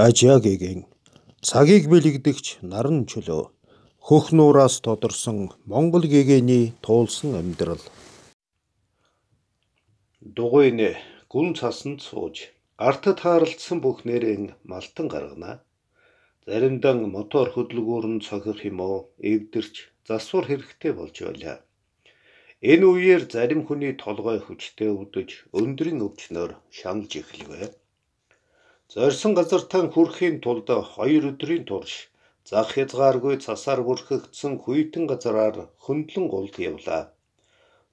Ажиагийн цагийг бэлэгдэгч наран чөлөө хөх нуураас тодорсон Монгол гэгэний туулсан амьдрал. Дугуйнэ гүн цасан сууж артад хаарлцсан бүх нэрэн малтан гаргана. Заримдан мотор хөдөлгүүр нь цохих юм уу, эвдэрч засвар хэрэгтэй болж байлаа. Энэ үеэр зарим хүний толгой хүчтэй үдэж өндрийн өвчнөр шаналж эхэлвэ. Зорьсон газартаа хүрэхийн тулд хоёр өдрийн турш зах хязгааргүй цасаар бүрхэгдсэн хүйтэн газараар хөндлөн гулд явлаа.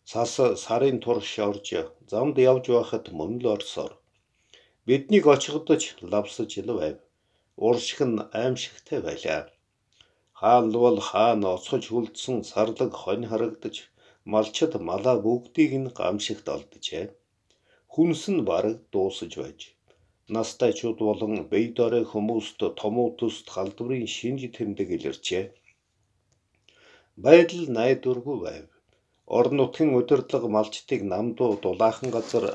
Цас сарын турш орж замд явж байхад мөн л орсоор биднийг очихдож лавсаж л байв. Уршиг нь аимшигтай байлаа. Хаан бол хаан оцгож хүлдсэн сарлаг хонь харагдаж малчд малаа бүгдийг нь гамшигт олджээ. Хүнс нь бараг дуусаж байж настайчууд болон бие дээрээ хүмүүст томуу төст халдварын шинж тэмдэг илэрчээ. Байдал 84 байв. Орон нутгийн удирдлага малчтыг намдуу дулаахан газар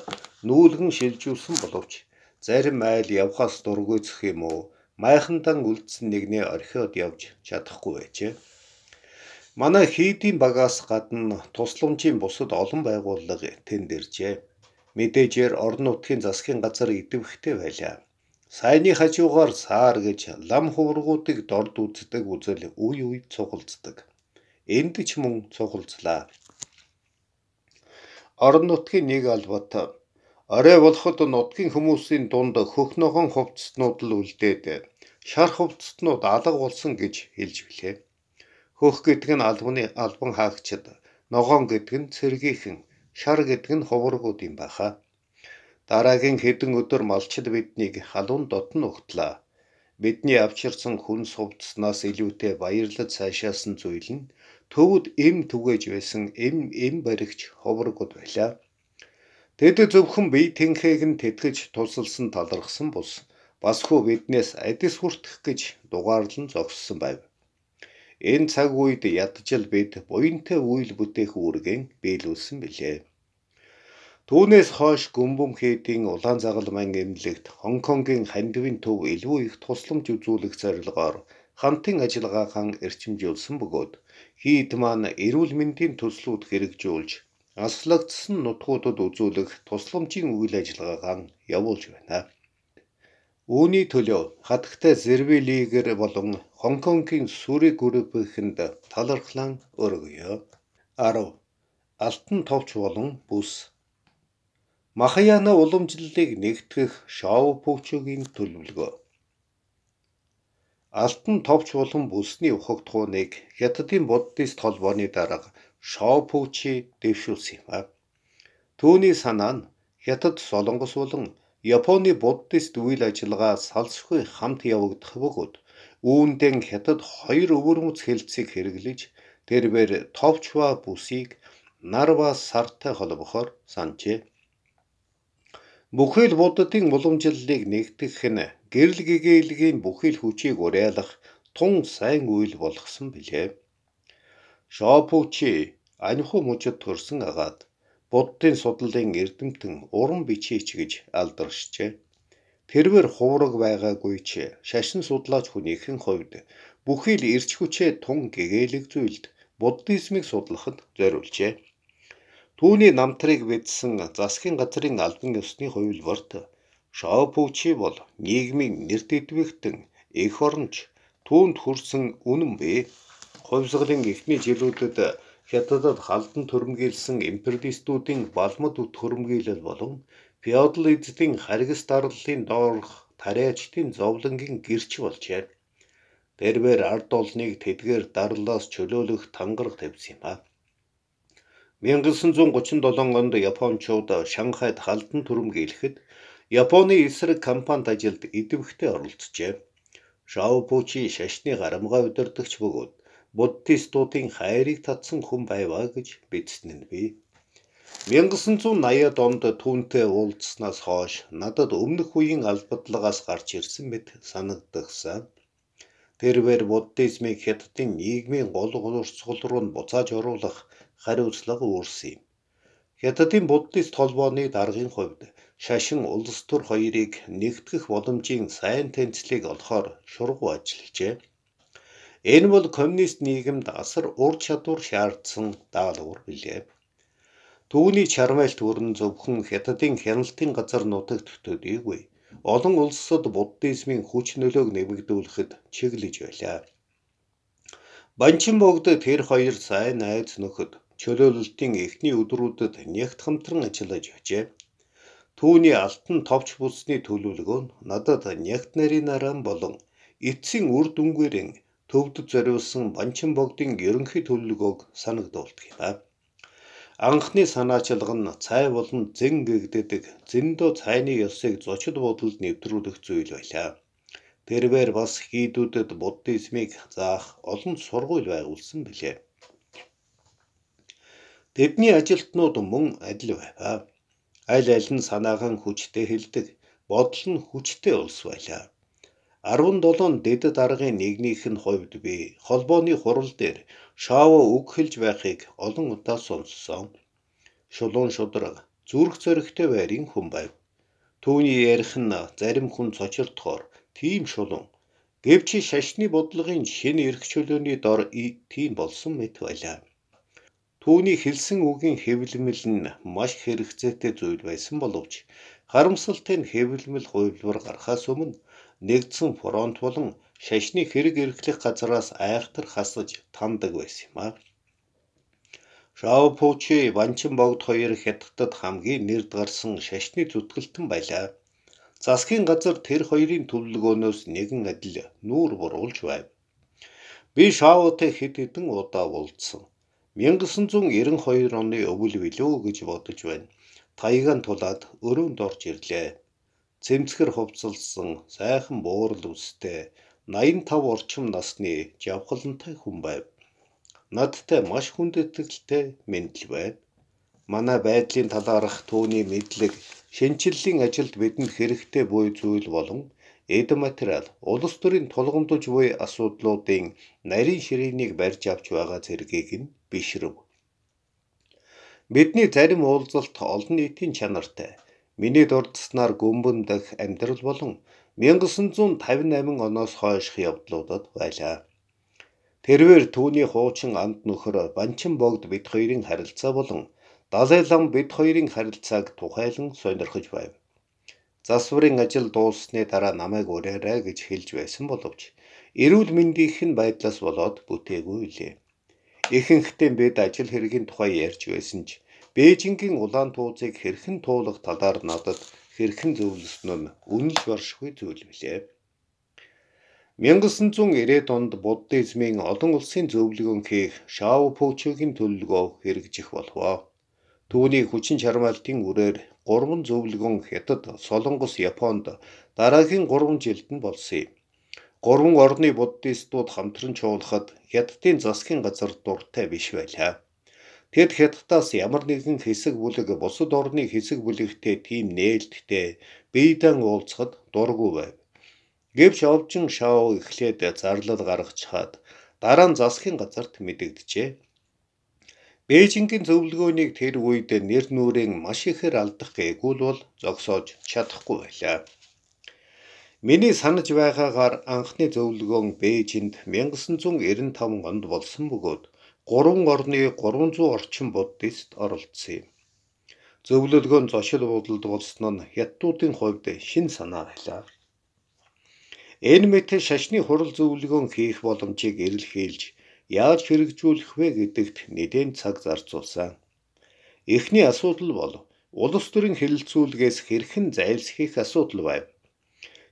нүүлгэн шилжүүлсэн боловч зарим айл явхаас дургүйцэх юм уу майхандан үлдсэн нэгний орхиод явж чадахгүй байжээ. Манай хийдийн багаас гадна тусламжийн бусад олон байгууллага тэнд иржээ мэдээжээр орон нутгийн засгийн газар идэвхтэй байлаа. Сайнны хажуугаар саар гэж лам хуврагуудыг дорд үздэг үзэл үй үй цугалддаг. Энд ч мөн цугалзлаа. Орон нутгийн нэг албат орой болоход нутгийн хүмүүсийн дунд хөх ногоон хувцснууд л үлдээд шар хувцснууд алга болсон гэж хэлж билээ. Хөх гэдэг нь албаны албан хаагчид, ногоон гэдэг нь цэргийнхэн шар гэдэг нь ховоргууд юм баха. Дараагийн хэдэн өдөр малчид биднийг халуун дотн угтлаа. Бидний авчирсан хүн сувдснаас илүүтэй баярлаж цаашаасан зүйл нь төвд эм түгэж байсан эм эм баригч ховоргууд байлаа. Тэд зөвхөн бие тэнхээг нь тэтгэж тусалсан талархсан бус бас хөө биднээс адис хүртэх гэж дугаарлан зогссон байв. Энэ цаг үед ядчил бид буянтай үйл бүтээх үүргэн биелүүлсэн билээ. Түүнээс хойш гүмбөм хээдийн улаан загал маань эмнэлэгт Хонконгийн хандивын төв илүү их тусламж үзүүлэх зорилгоор хамтын ажиллагаа хан эрчимжүүлсэн бөгөөд хийд маань эрүүл мэндийн төслүүд хэрэгжүүлж аслагдсан нутгуудад үзүүлэх тусламжийн үйл ажиллагаа хан явуулж байна. Үүний төлөө хатагтай Зервилигэр болон Хонконгийн Сүри группийнхэнд талархлан өргөё. 10. Алтан товч болон бүс. Махаяна уламжлалыг нэгтгэх шоу пүүчгийн төлөвлөгөө. Алтан товч болон бүсний ухагтгууныг Хятадын буддист холбооны дарга шоу пүүчи дэвшүүлсэн юм. Түүний санаа нь Хятад Солонгос болон Японы буддист үйл ажиллагаа салсгүй хамт явагдах бөгөөд үүндэн хятад хоёр өвөрмөц хэлтсийг хэрэглэж тэрээр товчва бүсийг нарва сартай холбохоор санджээ. Бүхэл буддын уламжлалыг нэгтгэх нь гэрэл гэгээлгийн бүхэл хүчийг уриалах тун сайн үйл болгсон билээ. Шопучи анхуу мужид төрсэн агаад Буддын судлалын эрдэмтэн уран бичээч гэж алдаршжээ. Тэрвэр хувраг байгаагүй ч шашин судлаач хүнийхэн хувьд бүхий л эрч хүчээ тун гэгээлэг зүйлд буддизмыг судлахад зориулжээ. Түүний намтрыг бидсэн засгийн газрын албан ёсны хувилбарт Шаопучи бол нийгмийн нэр дэдвэгтэн эх оронч түүнд хүрсэн үнэн бэ. Хувьсгалын эхний жилүүдэд хятадд халдан төрмгийлсэн империалистуудын балмад үт хөрмгийлэл болон феодал эзэдийн харгас дарлалын доорх тариачдын зовлонгийн гэрч болжээ. Тэрээр ард олныг тэдгээр дарлаас чөлөөлөх тангараг тавьсан юм а. 1937 онд Япончууд Шанхайд халдан төрмгийлэхэд Японы эсрэг компанид ажилд идэвхтэй оролцжээ. Шаопучи шашны гарамгаа удирдахч бөгөөд буддистуудын хайрыг татсан хүн байваа гэж бидсэн нь бий. 1980-ад онд түүнтэй уулзсанаас хойш надад өмнөх үеийн албадлагаас гарч ирсэн мэт санагдсан. Тэрвэр буддизмыг хятадын нийгмийн гол гонцгол руу нь буцааж оруулах хариуцлага үүрсэн юм. Хятадын буддист холбооны даргын хувьд шашин улс төр хоёрыг нэгтгэх боломжийн сайн тэнцлийг олохоор шургуу ажиллажээ. Энэ бол коммунист нийгэмд асар ур чадвар шаардсан даалгавар билээ. Түүний чармайлт өрн зөвхөн хятадын хяналтын газар нутагт төдийгүй олон улсад буддизмын хүч нөлөөг нэмэгдүүлэхэд чиглэж байлаа. Банчин богд тэр хоёр сайн найз нөхөд чөлөөлөлтийн эхний өдрүүдэд нягт хамтран ажиллаж очив. Түүний алтан товч бүсний төлөвлөгөө нь надад нягт нарийн араан болон эцсийн үр дүнгээрэн төвдөд зориулсан банчин богдын ерөнхий төлөвлөгөөг санагдуулдаг юм аа. Анхны санаачлага нь цай болон зэн гэгдэдэг зөндөө цайны ёсыг зочид буудалд нэвтрүүлэх зүйл байлаа. Тэрээр бас хийдүүдэд буддизмыг заах олон сургууль байгуулсан билээ. Тэдний ажилтнууд мөн адил байваа. Аль аль нь санаахан хүчтэй хэлдэг, бодол нь хүчтэй улс байлаа 17 дэдэд аргын нэгнийх нь хувьд би холбооны хурал дээр шаава үг хэлж байхыг олон удаа сонссон. Шулуун шудраг зүрх зөрөгтэй байрын хүн байв. Түүний ярих нь зарим хүн цочилдохоор тийм шулуун гэвч шашны бодлогын шинэ эрх чөлөөний дор тийм болсон мэт байлаа. Түүний хэлсэн үгийн хэвлэмэл нь маш хэрэгцээтэй зүйл байсан боловч харамсалтай нь хэвлэмэл хувилбар гарахаас өмнө нэгдсэн фронт болон шашны хэрэг эрхлэх газраас айхтар хасаж тандаг байсан юм аа. Шао Пучи Ванчин богд хоёр хятадд хамгийн нэрд гарсан шашны зүтгэлтэн байлаа. Засгийн газар тэр хоёрын төвлөгөөнөөс нэгэн адил нүүр буруулж байв. Би Шаотой хэд хэдэн удаа уулзсан. 1992 оны өвөл билүү гэж бодож байна. Таягаан тулаад өрөөнд орж ирлээ цэмцгэр хувцалсан сайхан буурал үстэй 85 орчим насны жавхлантай хүн байв. Надтай маш хүндэтгэлтэй мэндл байв. Манай байдлын талаарх түүний мэдлэг шинчиллийн ажилд бидэнд хэрэгтэй буй зүйл болон эд материал улс төрийн тулгамдж буй асуудлуудын нарийн ширээнийг барьж авч байгаа зэргийг нь бишрв. Бидний зарим уулзалт олон нийтийн чанартай Миний дурдсанаар гүмбэн дах амьдрал болон 1958 оноос хойших явдлуудад байлаа. Тэрвэр түүний хуучин анд нөхөр Банчин богд бид хоёрын харилцаа болон Далай лам бид хоёрын харилцааг тухайлан сонирхож байв. Засварын ажил дууссны дараа намайг өрөөрэй гэж хэлж байсан боловч эрүүл мэндийнх нь байдлаас болоод бүтээгүй лээ. Ихэнхдээ бид ажил хэргийн тухай ярьж байсан ч Бээжингийн улаан туузыг хэрхэн туулах талаар надад хэрхэн зөвлөснө нь үнэлж баршгүй зүйл билээ. 1990-ад онд буддизмын олон улсын зөвлөгөөн хийх Шаупучугийн төлөвлөгөө хэрэгжих болов. Түүний хүчин чармайлтын үрээр 3 зөвлөгөөн Хятад, Солонгос, Японд дараагийн 3 жилд нь болсон юм. Гурван орны буддистууд хамтран чуулахад Хятадын засгийн газар дуртай биш байлаа. Тэгэд хятадаас ямар нэгэн хэсэг бүлэг бусад орны хэсэг бүлэгтэй тийм нээлттэй бийдан уулзахад дургүй байв. Гэвч овжин шоу эхлээд зарлал гаргаж хаад дараа нь засгийн газарт мэдэгджээ. Бээжингийн зөвлөгөөнийг тэр үед нэр нүрийн маш ихээр алдах гээгүүл бол зогсоож чадахгүй байлаа. Миний санаж байгаагаар анхны зөвлөгөө нь Бээжинд 1995 онд болсон бөгөөд гурван орны 300 орчим буддист оролцсон юм. Зөвлөлгөө нь зошил буудалд болсон нь хятадуудын хувьд шин санаа байлаа. Энмэт шашны хурал зөвлөгөөн хийх боломжийг эрэл хийлж яаж хэрэгжүүлэх вэ гэдэгт нэгэн цаг зарцуулсан. Эхний асуудал бол улс төрийн хэлэлцүүлгээс хэрхэн зайлсхийх асуудал байв.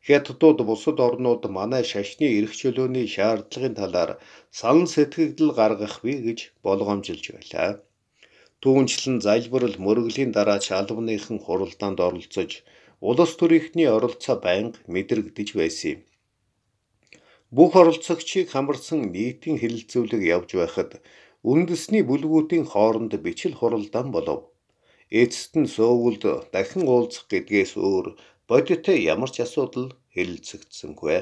Хятадууд бусад орнууд манай шашны эрх чөлөөний шаардлагын талаар салан сэтгэгдэл гаргах бий гэж болгоомжилж байлаа. Түүнчлэн залбирал мөрөглийн дараа чалбныхан хуралдаанд оролцож улс төрийнхний оролцоо байнга мэдрэгдэж байсан юм. Бүх оролцогчийг хамарсан нийтийн хэлэлцүүлэг явж байхад үндэсний бүлгүүдийн хооронд бичил хуралдаан болов. Эцэст нь Сөүлд дахин уулзах гэдгээс өөр бодиттой ямар ч асуудал хэлэлцэгдсэнгүй.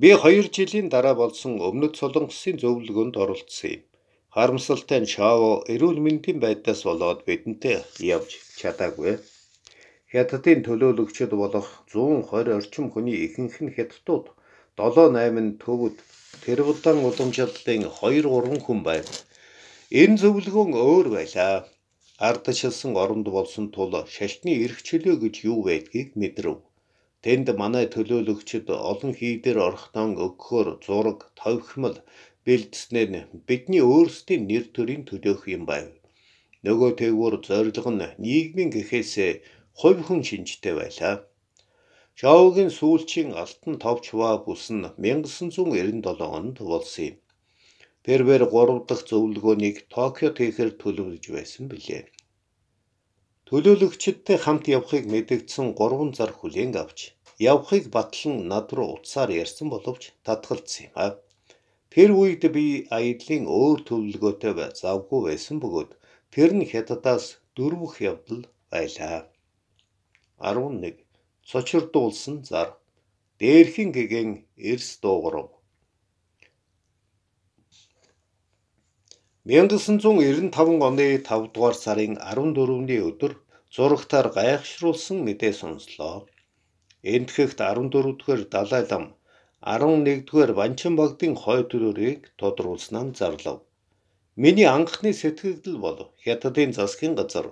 Би 2 жилийн дараа болсон өмнөд Солонгосын зөвлөгөөнд оролцсон юм. Харамсалтай нь Шаво эрүүл мэндийн байдлаас болоод бидэнтэй явж чадаагүй. Хятадын төлөөлөгчд болох 120 орчим хүний ихэнх нь хятадууд 7-8 нь төвд тэр удаан уламжлалын 2-3 хүн байв. Энэ зөвлөгөө өөр байлаа ардчилсан оронд болсон тул шашны эрх чөлөө гэж юу байдгийг мэдрэв. Тэнд манай төлөөлөгчд олон хийдээр орхотон өгөхөр зураг, товхимол бэлдснээр бидний өөрсдийн нэр төрийн төлөөх юм байв. Нөгөө тэгвэр зориг нь нийгмийн гэхээсээ хувь хүн шинжтэй байлаа. Шоугийн сүүлчийн алтан товч ба бүс нь 1997 онд болсон юм. Первээр 3 дахь зөвлөгөөнийг Токио тэхэр төлөвлөж байсан билээ. Төлөөлөгчөдтэй хамт явахыг мэдэгдсэн 3 зар хүлээн авч явахыг батлан над руу утсаар ярьсан боловч татгалцсан юм аа. Тэр үед би аяллаа өөр төлөвлөгөөтэй завгүй байсан бөгөөд тэр нь хятадаас дөрвөх явдал байлаа. 11 цочирдуулсан зар дээрхэн гэгэн эрс дуугарв 1995 оны 5 дугаар сарын 14-ний өдөр зурагтаар гайхшруулсан мэдээ сонслоо. Энтгэхт 14-дүгээр Далай лам 11-дүгээр Банчин багдын хой төрөөрийг тодруулснаа зарлав. Миний анхны сэтгэгдэл бол хятадын засгийн газар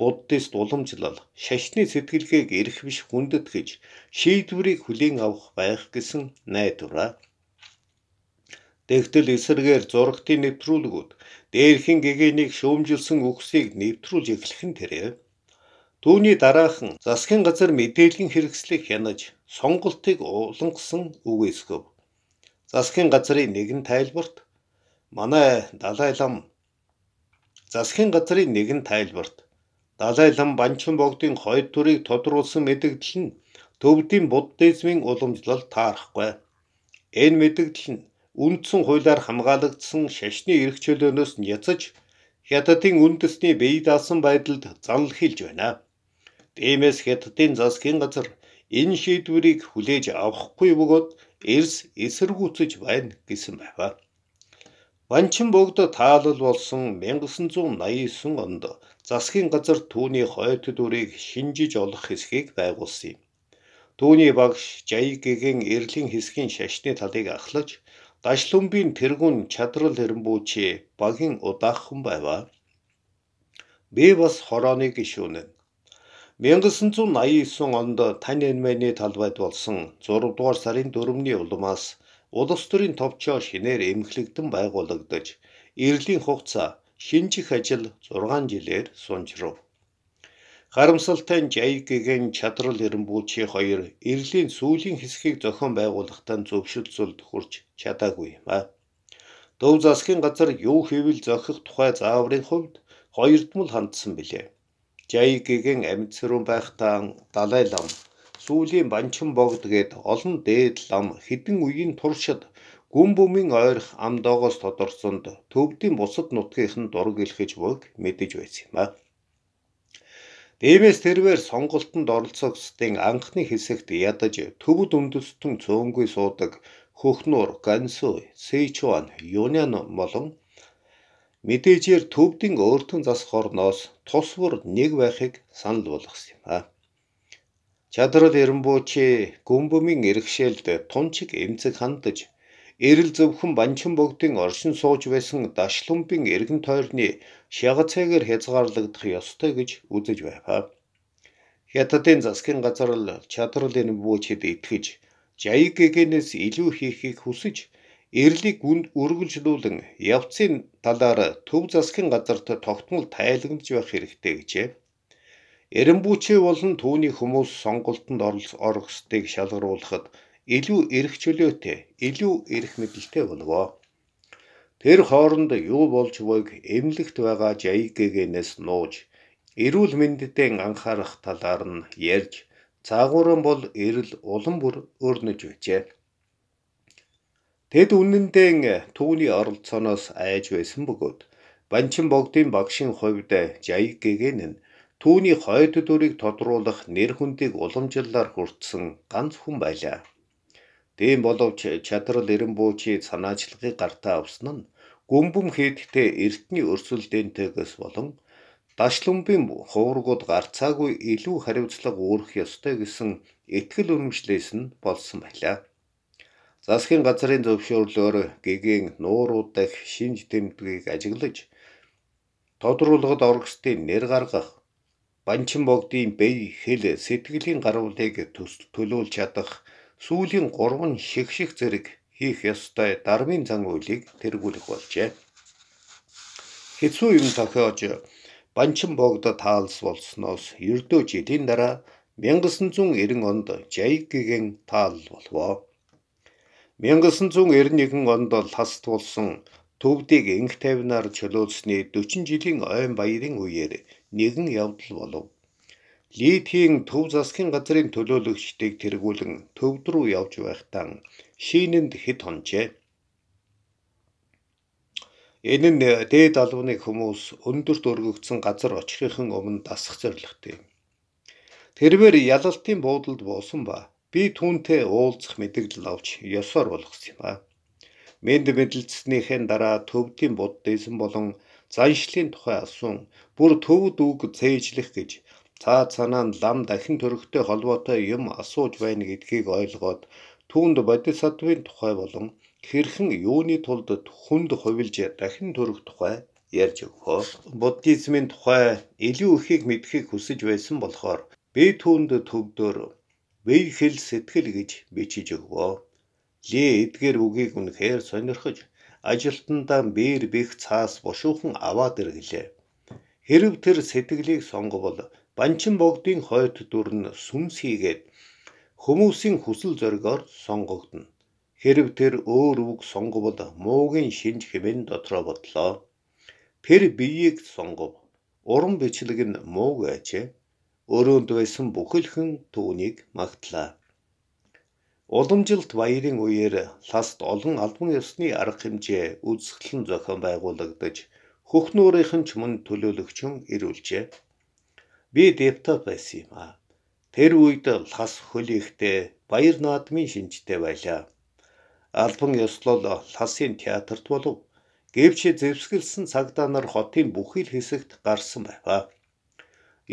буддист уламжлал шашны сэтгэлгээг эрх биш хүндэтгэж шийдвэрийг хүлээн авах байх гэсэн найдвараа Тэгтэл эсрэгээр зургтын нэвтрүүлгүүд дээрхэн гэгэнийг шөөмжилсэн үгсийг нэвтрүүлж эхлэх нь тэрэ. Түүний дараахан засгийн газар мэдээллийн хэрэгслийг хянаж сонголтыг улангасан үг эсгэв. Засгийн газрын нэгэн тайлбарт манай Далай лам засгийн газрын нэгэн тайлбарт Далай лам Банчин богдын хоёр төрийг тодруулсан мэдэгдэл нь төвдийн буддизмын уламжлал таарахгүй. Энэ мэдэгдэл нь үндсэн хуулиар хамгаалагдсан шашны эрх чөлөөнөөс нь яцаж хятадын үндэсний бие даасан байдалд занл хийлж байна. Тиймээс хятадын засгийн газар энэ шийдвэрийг хүлээж авахгүй бөгөөд эрс эсэргүүцэж байна гэсэн байв. Ванчин богд таалал болсон 1989 онд засгийн газар түүний хойд дүрийг шинжиж олох хэсгийг байгуулсан юм. Түүний багш Жайгэгийн Эрлийн хэсгийн шашны талыг ахлаж Дашлүмбийн тэргүүн чадрал хэрэмбүүчи багийн удаахан байваа. Би бас хорооны гишүүн. 1989 онд тань нэмэний талбайд болсон 6 дугаар сарын 4-ний улмаас улс төрийн товчоо шинээр эмхлэгдэн байгуулагдаж, эрлийн хугацаа шинжих ажил 6 жилээр сунжрав. Харамсалтай нь JAG-ийн чадрал эренбүүлчийн хоёр эрлийн сүүлийн хэсгийг зохион байгуулахдаа зөвшөлдсөлд хүрч чадаагүй ба Төв засгийн газар юу хийвэл зохих тухай зааврын хувьд хоёрдмол хандсан билээ. JAG-ийн амьдсэрүүн байхдаа Далай лам сүүлийн Банчин богд гээд олон дээд лам хідэн үеийн туршид гүн бүмийн ойрох амдоогоос тодорсонд төвдийн бусад нутгийнх нь дург илхэж буйг мэдэж байсан юм аа. Иймээс тэрвээр сонголтонд оролцох хэсгийн анхны хэсэгт ядаж төвд үндэстэн цөөнгүй суудаг Хөхнүр, Гансуй, Сэйчуан, Юньян болон мэдээжээр төвдийн өөртөн зас хорноос тус бүр нэг байхыг санал болгосон юм а. Чадрал Эренбуучи гүмбөмийн иргэшээлд тунчиг эмзэг хандаж эрэл зөвхөн Банчин богдын оршин сууж байсан Дашлумбын эргэн тойрны шягацээгээр хязгаарлагдах ёстой гэж үзэж байв. Хятадын засгийн газар л чадралын бүүчэд итгэж, жайг гэгэнээс илүү хийхийг хүсэж, эрлийг гүнд үргэлжлүүлэн явцын талаар төв засгийн газарт тогтмол тайлгнаж байх хэрэгтэй гэжээ. Эренбүүчээ болон түүний хүмүүс сонголтонд орох стыг шалгаруулахад илүү эрх чөлөөтэй, илүү эрх мэдлэлтэй болов. Тэр хооронд юу болж байгааг эмлэгт байгаа Жайгэгээс нууж эрүүл мэндэд анхаарах талаар нь ярьж цаагуурын бол эрэл улам бүр өрнөж байжээ. Тэд үнэндээ түүний оролцооноос айж байсан бөгөөд Банчин богдын багшийн хувьд Жайгэгэн нь түүний хойд дүрийг тодруулах нэр хүндийг уламжлалаар хүртсэн ганц хүн байлаа. Тийм боловч чадрал эрен буучи санаачлагыг гартаа авсан нь гүмбэм хийдэгтээ эртний өрсөл дэнтэйгээс болон дашлумбын хуврагууд гарцаагүй илүү хариуцлага үүрэх ёстой гэсэн итгэл үнэмшлээс нь болсон байлаа. Засгийн газрын зөвшөөрлөөр гэгийн нуурууд дэх шинж тэмдгийг ажиглаж тодруулгад оргстын нэр гаргах банчин богдын бэй хэл сэтгэлийн гарвалыг төлөөлж чадах сүүлийн 3 шигших зэрэг хийх ёстой дармын зан үйлийг тэргүүлэх болжээ. Хэцүү юм тохиож банчин богдо таалс болсноос ердөө жилийн дараа 1990 онд Жайгигийн таал болвоо. 1991 онд ласт болсон төвдийг инх тавинаар чөлөөлсөний 40 жилийн ойн баярын үеэр нэгэн явдал болов. Лидийн төв засгийн газрын төлөөлөгчдийг тэргүүлэн төвд рүү явж байхдаа шийнэнд хэд хонжээ. Энэ нь э, дээд албаны хүмүүс өндөрт өргөгдсөн газар очихын өмнө дасах зорилготой юм. Тэрээр ялалтын буудалд буусан ба би түүнтэй уулзах мэдэгдэл авч ёсоор болгосон юм а. Мэд мэдлэлцснийхэн дараа төвдийн буддизм болон заншлын тухай асуун бүр төвд үг зээжлэх гэж цаа цаанаа лам дахин төрхтэй холбоотой юм асууж байна гэдгийг ойлгоод түүнд бодисатвын тухай болон хэрхэн юуны тулд хүнд хувилж дахин төрөх тухай ярьж өгөхөө буддизмын тухай илүү өхийг мэдхийг хүсэж байсан болохоор би түүнд төгдөр вэйхэл сэтгэл гэж бичиж өгөө. Ле эдгээр үгийг үнэхээр сонирхож ажилтандаа биер бих цаас бушуухан аваад иргэлээ. Хэрв тэр сэтгэлийг сонгобол банчин богдын хойд дүр нь сүнс хийгээд хүмүүсийн хүсэл зоригоор сонгогдно. Хэрэг тэр өөр үг сонгобол муугийн шинж хэмээн дотроо бодлоо. Тэр биеийг сонгов. Уран бичлэг нь муу гэжээ. Өрөөнд байсан бүхэлхэн түүнийг магтлаа. Уламжилт баярын үеэр ласт олон албан ёсны арга хэмжээ үзэсгэлэн зохион байгуулагдаж хөхнөөрийнх нь ч мөн төлөөлөгчөн ирүүлжээ. Би депутат байсан юм аа. Тэр үед лхас хөл ихтэй баяр наадмын шинжтэй байлаа. Албан ёслол лхасын театрт болов гэвч зэвсгэлсэн цагдаа нар хотын бүхэл хэсэгт гарсан байваа.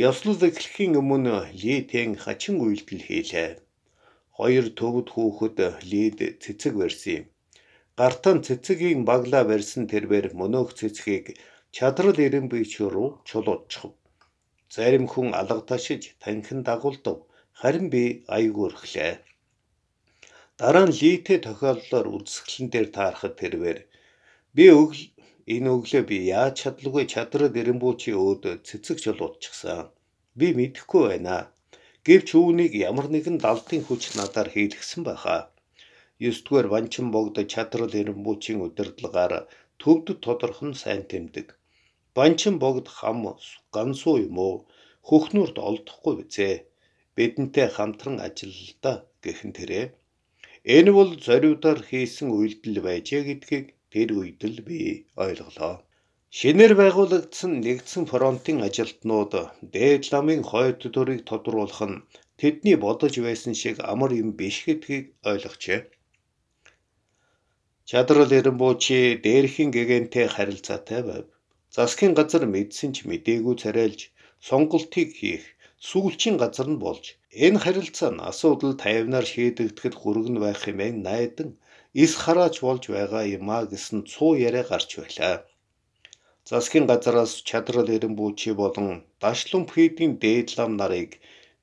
Ёслол эхлэхийн өмнө Лидэн хачин үйлдэл хийлээ. Хоёр төвд хүүхэд Лид цэцэг барьсан юм. Гартан цэцгийн баглаа барьсан тэрээр мөнөөх цэцгийг чадрал эрен бичрүү чулуучив. Зарим хүн алга ташиж танхин дагуулдаг. Харин би айгуурхлээ. Дараа нь лийтэй тохиоллоор үзсгэлэн дээр таарахад тэрвэр би өгл энэ өглөө би яаж чадлагүй чадрал эрембүүчи өөд цэцэг жолуутчихсан. Би мэдэхгүй байна. Гэвч үүнийг ямар нэгэн далдын хүч надаар хийлгсэн байхаа. 9-р ванчин богд чадрал эрембүүчийн удирдлагаар төвд тодорхон сайн тэмдэг Банчин богд хам гансуу юм уу? Хөхнүрт олдохгүй бизээ. Бидэнтэй хамтран ажиллалаа гэхэн тэрэ. Энэ бол зориудаар хийсэн үйлдэл байжээ гэдгийг тэр үед л би ойлголоо. Шинээр байгуулагдсан нэгдсэн фронтын ажилтнууд дээд ламын хойд төрийг тодруулах нь тэдний бодож байсан шиг амар юм биш гэдгийг ойлгочээ. Чадрал Эренбуу чи дээрхийн гэгэнтэй харилцаатай байв засгийн газар мэдсэн ч мэдээгүй царайлж сонголтыг хийх сүүлчийн газар нь болж энэ харилцаа нь асуудал тайвнаар шийдэгдэхэд хүргэн байх хэмээн найдан эс хараач болж байгаа юм а гэсэн цуу яриа гарч байлаа. Засгийн газараас чадрал эренбүүчи болон дашлын фидийн дээд лам нарыг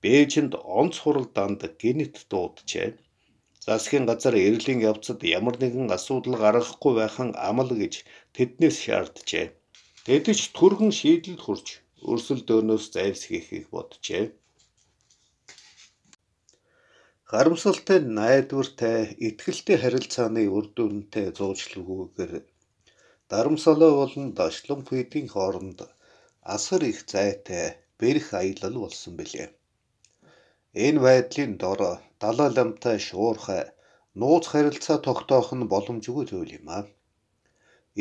Бээжинд онц хурал дандаг гинт дууджээ. Засгийн газар эрлийн явцад ямар нэгэн асуудал гаргахгүй байхын амал гэж тэднээс шаарджээ. Тэдэж түргэн шийдэлд хүрч өрсөл дөөнөөс зайлсхийхийг боджээ. Харамсалтай найдвартай, ихтгэлтэй харилцааны үр дүнтэй зуужлаггүйгээр дарамсалаа болон дашлан пүйдийн хооронд асар их зайтай бэрх аялал болсон билээ. Энэ байдлын дор далай ламтай шуурхай нууц харилцаа тогтоох нь боломжгүй зүйл юм аа.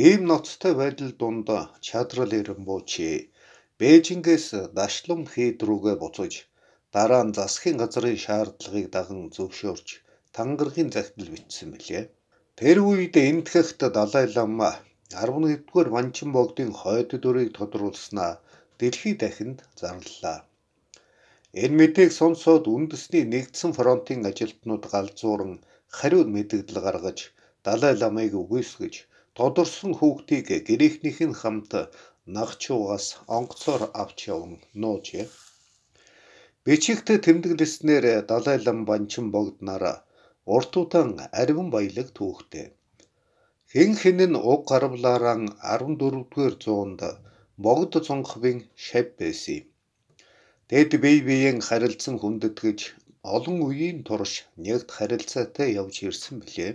Ийм ноцтой байдал дунд чадрал Эренбуучи Бээжингээс дашлам хийд рүүгээ буцаж дараа нь засгийн газрын шаардлагыг даган зөвшөөрч тангаргийн захидал бичсэн билээ. Тэр үед эндхэгт Далай лама 11-р Ванчин богдын хойд дүрийг тодруулснаа дэлхий дахинд зарлалаа. Энэ мэдээг сонсоод үндэсний нэгдсэн фронтын ажилтнууд галзууран хариу мэдэгдэл гаргаж Далай ламыг үгүйсгэж Тодорсон хүүхдийг гэрэхнийх нь хамт нагчуугаас онгоцоор авч явна нуужээ. Бичигт тэмдэглэснээр Далайлан банчин богднаар урт удаан ариун баялаг түүхтэй. Хэн хинэн уг гарвлаараа 14-р зуунд богд цонхвын шав байсан юм. Тэд бие биеийн харилцан хүндэтгэж олон үеийн турш нэгд харилцаатай явж ирсэн билээ.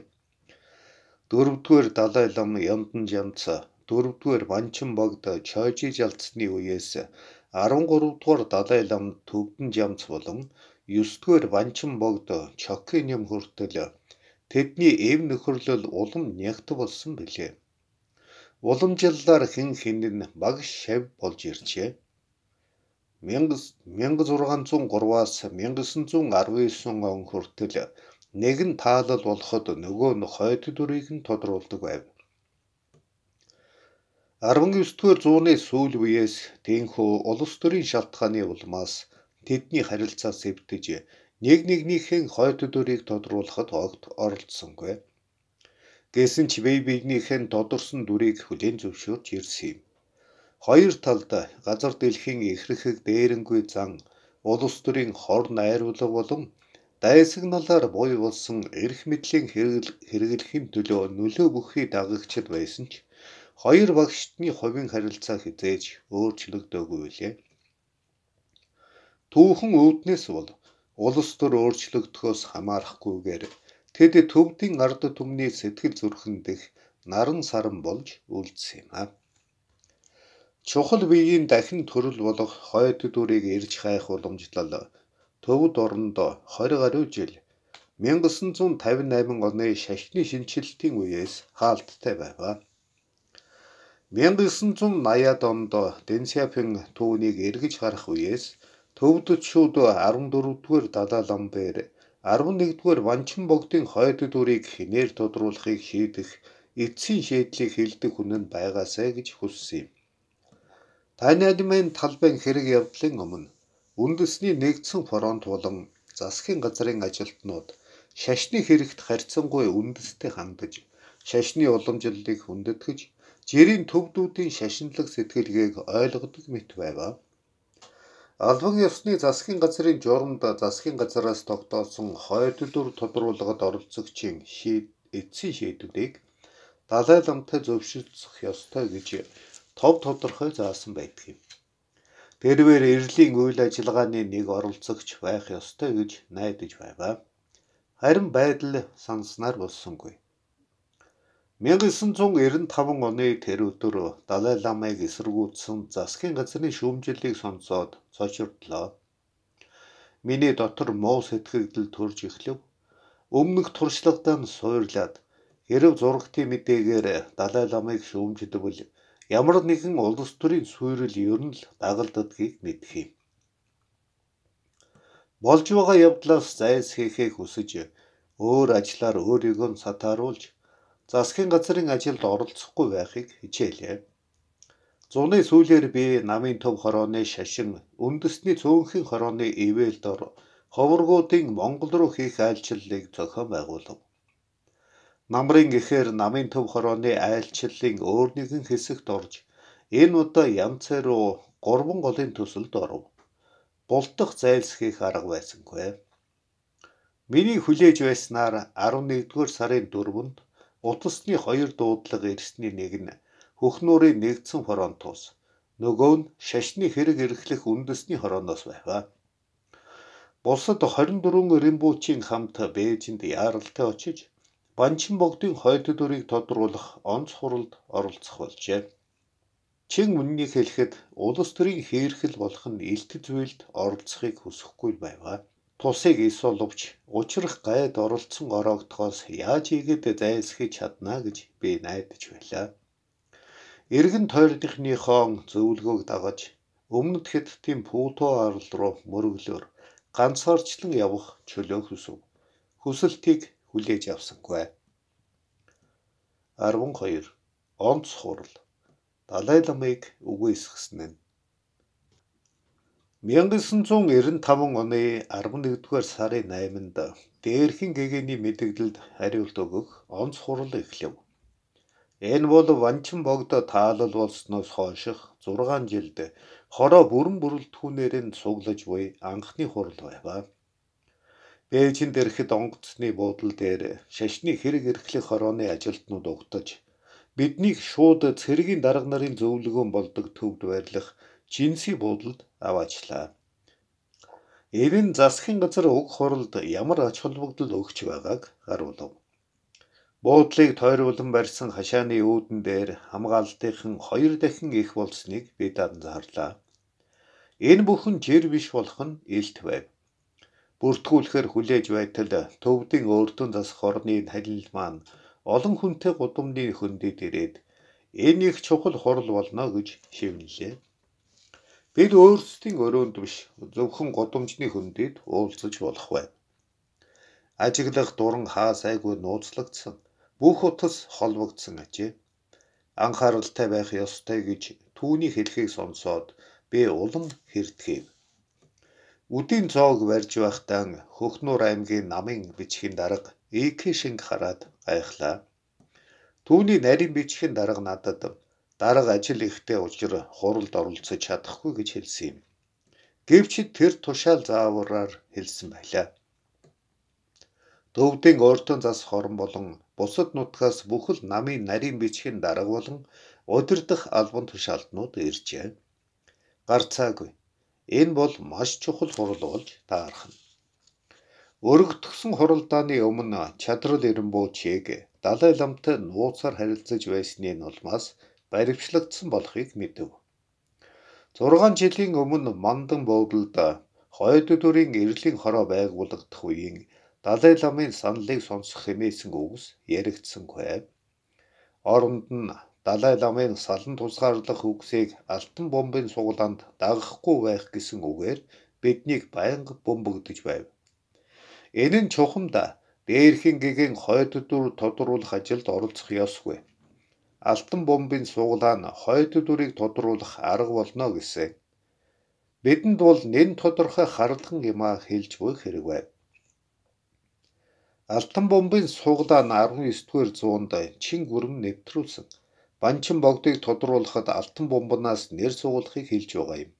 Дөрөвдүгээр далай лам Яндан Жанц, дөрөвдүгээр Манчин богд Чойжи жалцсны үеэс 13-дугаар далай лам Төвдөн Жанц болон 9-дүгээр Банчин богд Чокинем хүртэл тэдний эв нөхөрлөл улам нягт болсон билээ. Уламжлалаар хэн хинэн багш шав болж иржээ. 1603-аас 1919 он хүртэл нэг нь таалал болоход нөгөө нь хойд дүрийг нь тодруулдаг байв. 19-р зууны сүүл үеэс тийхүү улс төрийн шалтгааны улмаас тэдний харилцаа сэвдэж нэг нэгнийхээ хойд дүрийг тодруулахад огт оролцсонгүй. Гэсэн ч бэбигнийхэн тодорсон дүрийг хүлээн зөвшөөрч ирсэн юм. Хоёр талд газар дэлхийн ихрэхэг дээрэнгүй зан улс төрийн хор найруулга болон Дайсагналаар буй болсон эрх мэдлийн хэрэглэхийн төлөө нөлөө бүхий дагагчд байсан ч хоёр багштны хувийн харилцаа хизээж өөрчлөгдөөгүй билээ. Түүхэн өвднэс бол улс төр өөрчлөгдөхөөс хамаарахгүйгээр тэд төвдийн ард түмний сэтгэл зүрхэн дэх наран саран болж үлдсэн юм аа. Чухал биеийн дахин төрөл болох хойд дүрийг ирж хайх уламжлал төвд орондоо 20 гаруй жил 1958 оны шашны шинжилтийн үеэс хаалттай байваа. 1980-аад онд Дэн Сяопин түүнийг эргэж харах үеэс төвдөд шууд 14-р далааланбэр 11-р Ванчин богдын хойд дүрийг хинээр тодруулахыг шийдэх эцсийн шийдлийг хилдэх хүн нь байгаасай гэж хүссэн юм. Танайд мэн талбайн хэрэг явдлын өмнө үндэсний нэгдсэн фронт болон засгийн газрын ажилтнууд шашны хэрэгт харьцангуй үндэстэй хандаж шашны уламжлалыг хүндэтгэж жирийн төвдүүдийн шашинлаг сэтгэлгээг ойлгодог мэт байваа. Албан ёсны засгийн газрын журамд засгийн газраас тогтоосон хойдлуур тодруулгад оролцогчийн эцсийн шийдвэрийг далай ламтай зөвшөөрөх ёстой гэж тов тодорхой заасан байдаг юм. Тэрвэр эрлийн үйл ажиллагааны нэг оролцогч байх ёстой гэж найдаж байваа. Харин байдал санснаар болсонгүй. 1995 оны тэр өдөр Далай ламыг эсэргүүцсэн засгийн газрын шүүмжлэлийг сонцоод цочирдлоо. Миний дотор муу сэтгэгдэл төрж эхлэв. Өмнөх туршлагадаа нь суурлаад хэрэг зургтын мэдээгээр Далай ламыг шүүмжлэвэл ямар нэгэн улс төрийн суурил ер нь л дагалддгийг мэдэх юм. Болж байгаа явдлаас зайлсхийхээ хүсэж өөр ажиллаар өөрийгөө сатааруулж засгийн газрын ажилд оролцохгүй байхыг хичээлээ. Зуны сүүлээр би намын төв хорооны шашин үндэсний цөөнхийн хорооны ивэлд ховргуудын Монгол руу хийх айлчлалыг зохион байгуулав. Намрын гэхээр намын төв хорооны айлчлалын өөр нэгэн хэсэгт орж энэ удаа Ямцай руу гурван голын төсөлд оров. Бултах зайлс хийх арга байсангүй. Миний хүлээж байснаар 11-р сарын 4-нд утасны хоёр дуудлага ирсний нэг нь Хөхнүүрийн нэгдсэн хороонд тус. Нөгөө нь шашны хэрэг эрхлэх үндэсний хорооноос байваа. Булсад 24 эренбүүчийн хамт Бээжинд яралтай очиж Банчин богдын хойд төдөрийг тодруулах онц хуралд оролцох болжээ. Чин үннийг хэлэхэд улс төрийн хийрхэл болох нь элтгэл зүйлд оролцохыг хүсэхгүй байгаа. Тусыг эс боловч учрах гайд оролцсон ороогдохоос яаж игээд зайлсхийж чадна гэж би найдаж байлаа. Иргэн тойрныхныхоо зөвлөгөөг дагаж өмнөд хэдтийн Пүүтоо арал руу мөрөглөөр ганцаарчлан явах чөлөө хүсв. Хүсэлтийг хүлээж авсангүй. 12. Онц хурал. Далай ламыг үгүйсгэсэн нь 1995 оны 11-р сарын 8-нд дээрхэн гэгэний мэдээлэлд хариулт өгөх онц хурал эхлэв. Энэ бол Ванчин богдо таалал болсноос хойших 6 жилд хороо бүрэн бүрэлдэхүүнээр нь суглаж буй анхны хурал байваа. Бээжинд ирэхэд онгоцны буудлын дээр шашны хэрэг эрхлэх хорооны ажилтнууд угтаж биднийг шууд цэргийн дарга нарын зөвлөгөөн болдог төвд байрлах жинси буудалд аваачлаа. Эрийн засгийн газар уг хуралд ямар ач холбогдол өгч байгааг харуулв. Буудлыг тойруулан барьсан хашааны үүдэн дээр хамгаалтынхан хоёр дахин их болсныг бид анзаарлаа. Энэ бүхэн жир биш болох нь илт байв бүртгүүлэхээр хүлээж байтал төвдийн өрдөн засах орны халил маань олон хүнтэй гудамны хөндөд ирээд энэ их чухал хурал болно гэж шивнэлээ. Бид өөрсдийн өрөөнд биш зөвхөн гудамжны хөндөд уулзаж болох байна. Ажиглах дуран хаа сайгүй нууцлагдсан бүх утас холбогдсон ажээ. Анхааралтай байх ёстой гэж түүний хэлхийг сонсоод би улам хэрдгээв. Үдийн цоог барьж байхдаа Хөхнүр аймгийн намын бичгийн дарга Эк шинг хараад гайхлаа. Түүний нарийн бичгийн дарга надад дарга ажил ихтэй учир хуралд оролцож чадахгүй гэж хэлсэн юм. Гэвч тэр тушаал заавраар хэлсэн байлаа. Төвдийн өөртөө зас хорон болон бусад нутгаас бүх л намын нарийн бичгийн дарга болон удирдах албан тушаалтнууд иржээ. Гар цаагүй Энэ бол маш чухал хурал болж таархна. Өргөтгсөн хуралдааны өмнө чадрал Эренбүүчийг Далай ламтай нууцаар харилцаж байсны нь улмаас баривчлагдсан болохыг мэдв. 6 жилийн өмнө Мандан буудлд хойд төрийн эрлийн хороо байгуулагдах үеийн Далай ламын саналыг сонсох хэмээсэн үгс яригдсангүй. Оронд нь Далай ламын салан тусгаарлах үгсийг алтан бомбын суглаанд дагахгүй байх гэсэн үгээр биднийг байнга бөмбөгдөж байв. Энэ нь чухамда дээрхэн гэгийн хойддүр тодруулах ажилд оролцох ёсгүй. Алтан бомбын суглаа нь хойддүрийг тодруулах арга болно гэсэн. Бидэнд бол нэн тодорхой хардхан юм а хэлж буй хэрэг байв. Алтан бомбын суглаа нь 19-р зуунд чин гүрэн нэвтрүүлсэн банчин богдыг тодруулахад алтан бомбнаас нэр суулгахыг хэлж байгаа юм.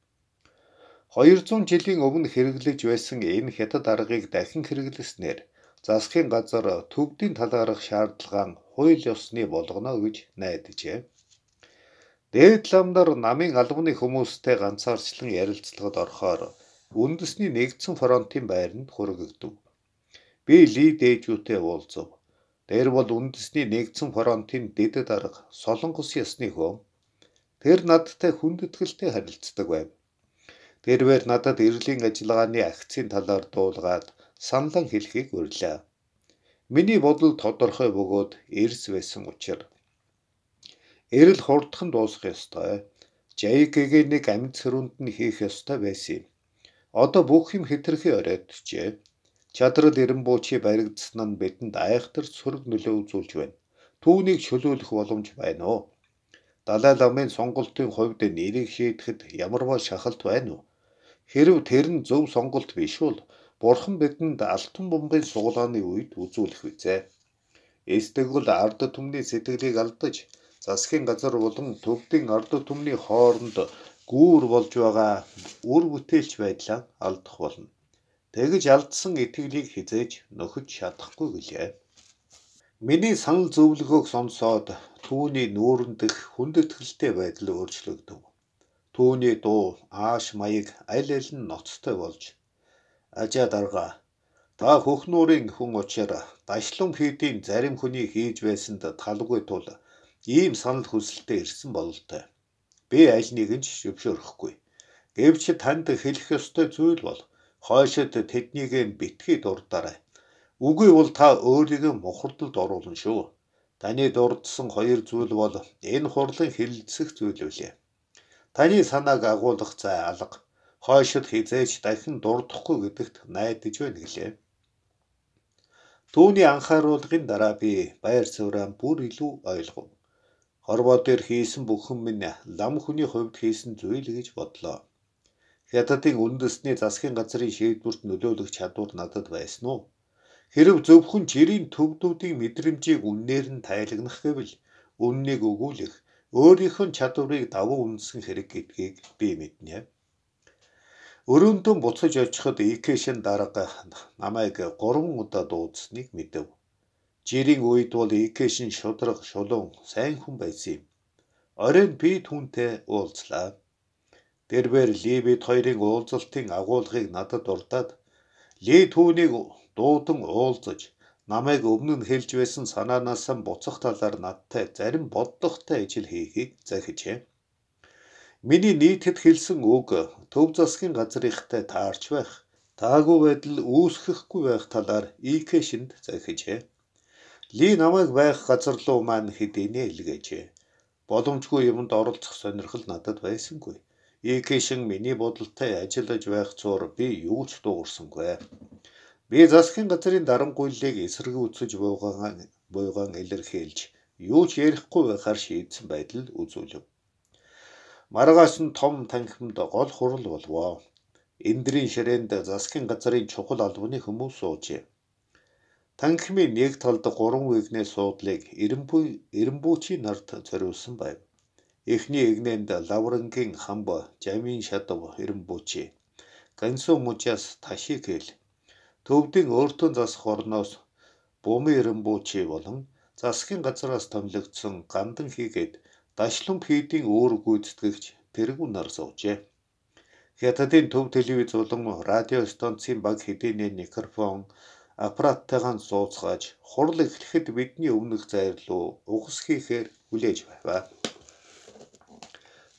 200 жилийн өмнө хэрэглэж байсан энэ хятад аргыг дахин хэрэглэснээр засгийн газар төвдийн талаарх шаардлагаан хууль ёсны болгоно гэж найдажээ. Дээд ламдар намын албаны хүмүүстэй ганцаарчлан ярилцлагад орохоор үндэсний нэгдсэн фронтын байранд хөргөгдөв. Би Ли дээжүүтэй уулзав. Тэр бол үндэсний нэгдсэн фронтын дэдэд арга Солонгос ёсны хөөм. Тэр надтай хүндэтгэлтэй харилцдаг байв. Тэрээр надад эрлийн ажиллагааны акцийн талаар дуулгаад саналан хэлхийг урьлаа. Миний бодол тодорхой бөгөөд эрс байсан учраас эрэл хурдхан дуусах ёстой. JK-гийн нэг амьд сөрөнд нь хийх ёстой байсан юм. Одоо бүх юм хэтэрхий оройд төчээ. Чадрал эрен буучи баригдсан нь бидэнд айхтар сөрөг нөлөө үзүүлж байна. Түүнийг шөлөөлөх боломж байна уу? Далай ламын сонголтын хувьд нэрийг шийдэхэд ямарваа шахалт байна уу? Хэрв тэр нь зөв сонголт биш бол Бурхан бидэнд алтан бомбын суглааны үед үзүүлэх үзээ. Эсдэгвэл ард түмний сэтгэлийг алдаж засгийн газар болон төвдийн ард түмний хооронд гүүр болж байгаа үр бүтээлч байдлаа алдах болно тэгж алдсан итгэлийг хизээж нөхөж чадахгүй гэлээ. Миний санал зөвлөгөөг сонсоод түүний нүүрэн дэх хүндэтгэлтэй байдал өөрчлөгдөв. Түүний дуу ааш маяг аль аль нь ноцтой болж ажаа дарга та хөхнүүрийн хүн учраас дашлам хийдийн зарим хүний хийж байсанд талгүй тул ийм санал хүсэлтэд ирсэн бололтой. Би аль нэгэн ч зөвшөөрөхгүй. Гэвч танд хэлэх ёстой зүйл бол хойшид тэднийг нь битгий дурдарай. Үгүй бол та өөрийгөө мухардалд оруулна шүү. Таны дурдсан хоёр зүйл бол энэ хурлын хилэлцэх зүйл үлээ. Таны санааг агуулгах цай алга. Хойшид хизээч дахин дурдахгүй гэдэгт найдаж байна гэлээ. Төвний анхааруулгын дараа би баяр цэврэн бүр илүү ойлгов. Хорвоо дээр хийсэн бүхэн минь лам хүний хувьд хийсэн зүйл гэж бодлоо. Ядатын үндэсний засгийн газрын шийдвэрт нөлөөлөх чадвар надад байсан уу? Хэрв зөвхөн чирийн төвдүүдийн мэдрэмжийг үннээр нь тайлагнах гэвэл үннийг өгүүлэх өөрийнх нь чадварыг давуу үндэсгэн хэрэг гэдгийг би мэднэ. Өрөөндөө буцаж очиход Икэшин дарга намайг 3 удаа дуудасныг мэдв. Жирийн үед бол Икэшин шудраг шулуун сайн хүн байсан юм. Оройн би түүнтэй уулзлаа. Дэрвэр Либид хоёрын уулзалтын агуулгыг надад дурдаад Ли түүнийг дуудан уулзаж намайг өмнө нь хэлж байсан санаанаас нь буцах талаар надтай зарим бодлоготой ижил хийхийг захижээ. Миний нийтэд хэлсэн үг төв засгийн газрынхтай таарч байх таагүй байдал үүсгэхгүй байх талаар ИК шинд захижээ. Ли намайг байх газар руу маань хэдийнэ илгээжээ. Боломжгүй юмд оролцох сонирхол надад байсангүй. Ийг шин миний бодолтой ажиллаж байх цуур би юу ч дуугарсангүй. Би засгийн газрын дарангуйллыг эсэргүүцэж буйгаан буйгаан илэрхийлж юу ч ярихгүй байхаар шийдсэн байдал үзүүлв. Маргаас нь том танхимд гол хурал болвоо. Эндрийн ширээнд засгийн газрын чухал албаны хүмүүс суужээ. Танхимын нэг талд 3 вигнээ суудлыг Эренбүү Эренбүүчийн нарт зориулсан байв. Эхний эгнээнд Лаврангийн хамб Жамин Шадов Эренбүүчи Гансуу мужаас ташиг хэл төвдийн өөртөө засах орноос Бумын Эренбүүчи болон засгийн газраас томилогдсон гандан хийгээд дашлан пидийн өөр гүйцэтгэгч Пэргүн нар сувжээ. Хятадын төв телевиз болон радио станцын баг хэдийнэ микрофон аппараттайгаан сууцгааж хурл эхлэхэд бидний өмнөх зайр руу угас хийхээр хүлээж байваа.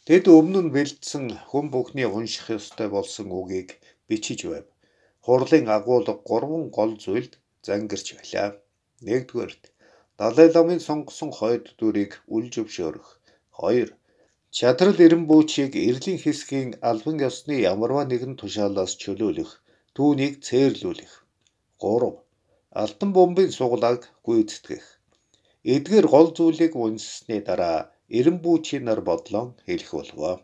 Тэд өмнө нь бэлдсэн хүн бүхний унших ёстой болсон үгийг бичиж байв. Хурлын агуулга гурван гол зүйлд зангирч байлаа. Нэгдүгээрт Далай ламын сонгосон хойд дүрийг үл зөвшөөрөх. Хоёр чадрал эрэм бүүчийг эрлийн хэсгийн албан ёсны ямарваа нэгэн тушаалаас чөлөөлөх, түүнийг цээрлүүлэх. 3. Алтан бомбын суглааг гүйцэтгэх. Эдгээр гол зүйлийг үнссэний дараа эренбүүчийн нар бодлоо хэлэх болов.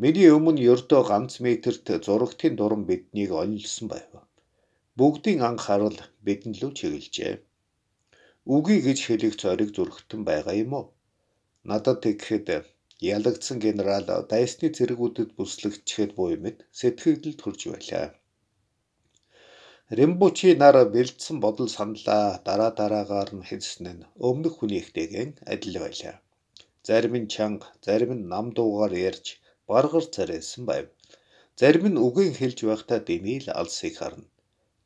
Миний өмнө ердөө ганц метрт зурагтын дуран биднийг онилсон байв. Бүгдийн анхаарал бидэн лөө чиглэжээ. Үгүй гэж хэлэх зориг зүрхтэн байгаа юм уу? Надад тэгэхэд ялагдсан генерал дайсны зэргүүдэд бүслэгчэхэд буй мэд сэтгэлд төрж байлаа. Рембучи нар бэлдсэн бодол саналаа дараа дараагаар нь хэлсэн нь өмнөх хүний ихтэйгэн адил байлаа. Зарим нь чанга, зарим нь нам дуугаар ярьж баргар царайсан байв. Зарим нь үгийн хэлж байхдаа дэмийл алсыг харна.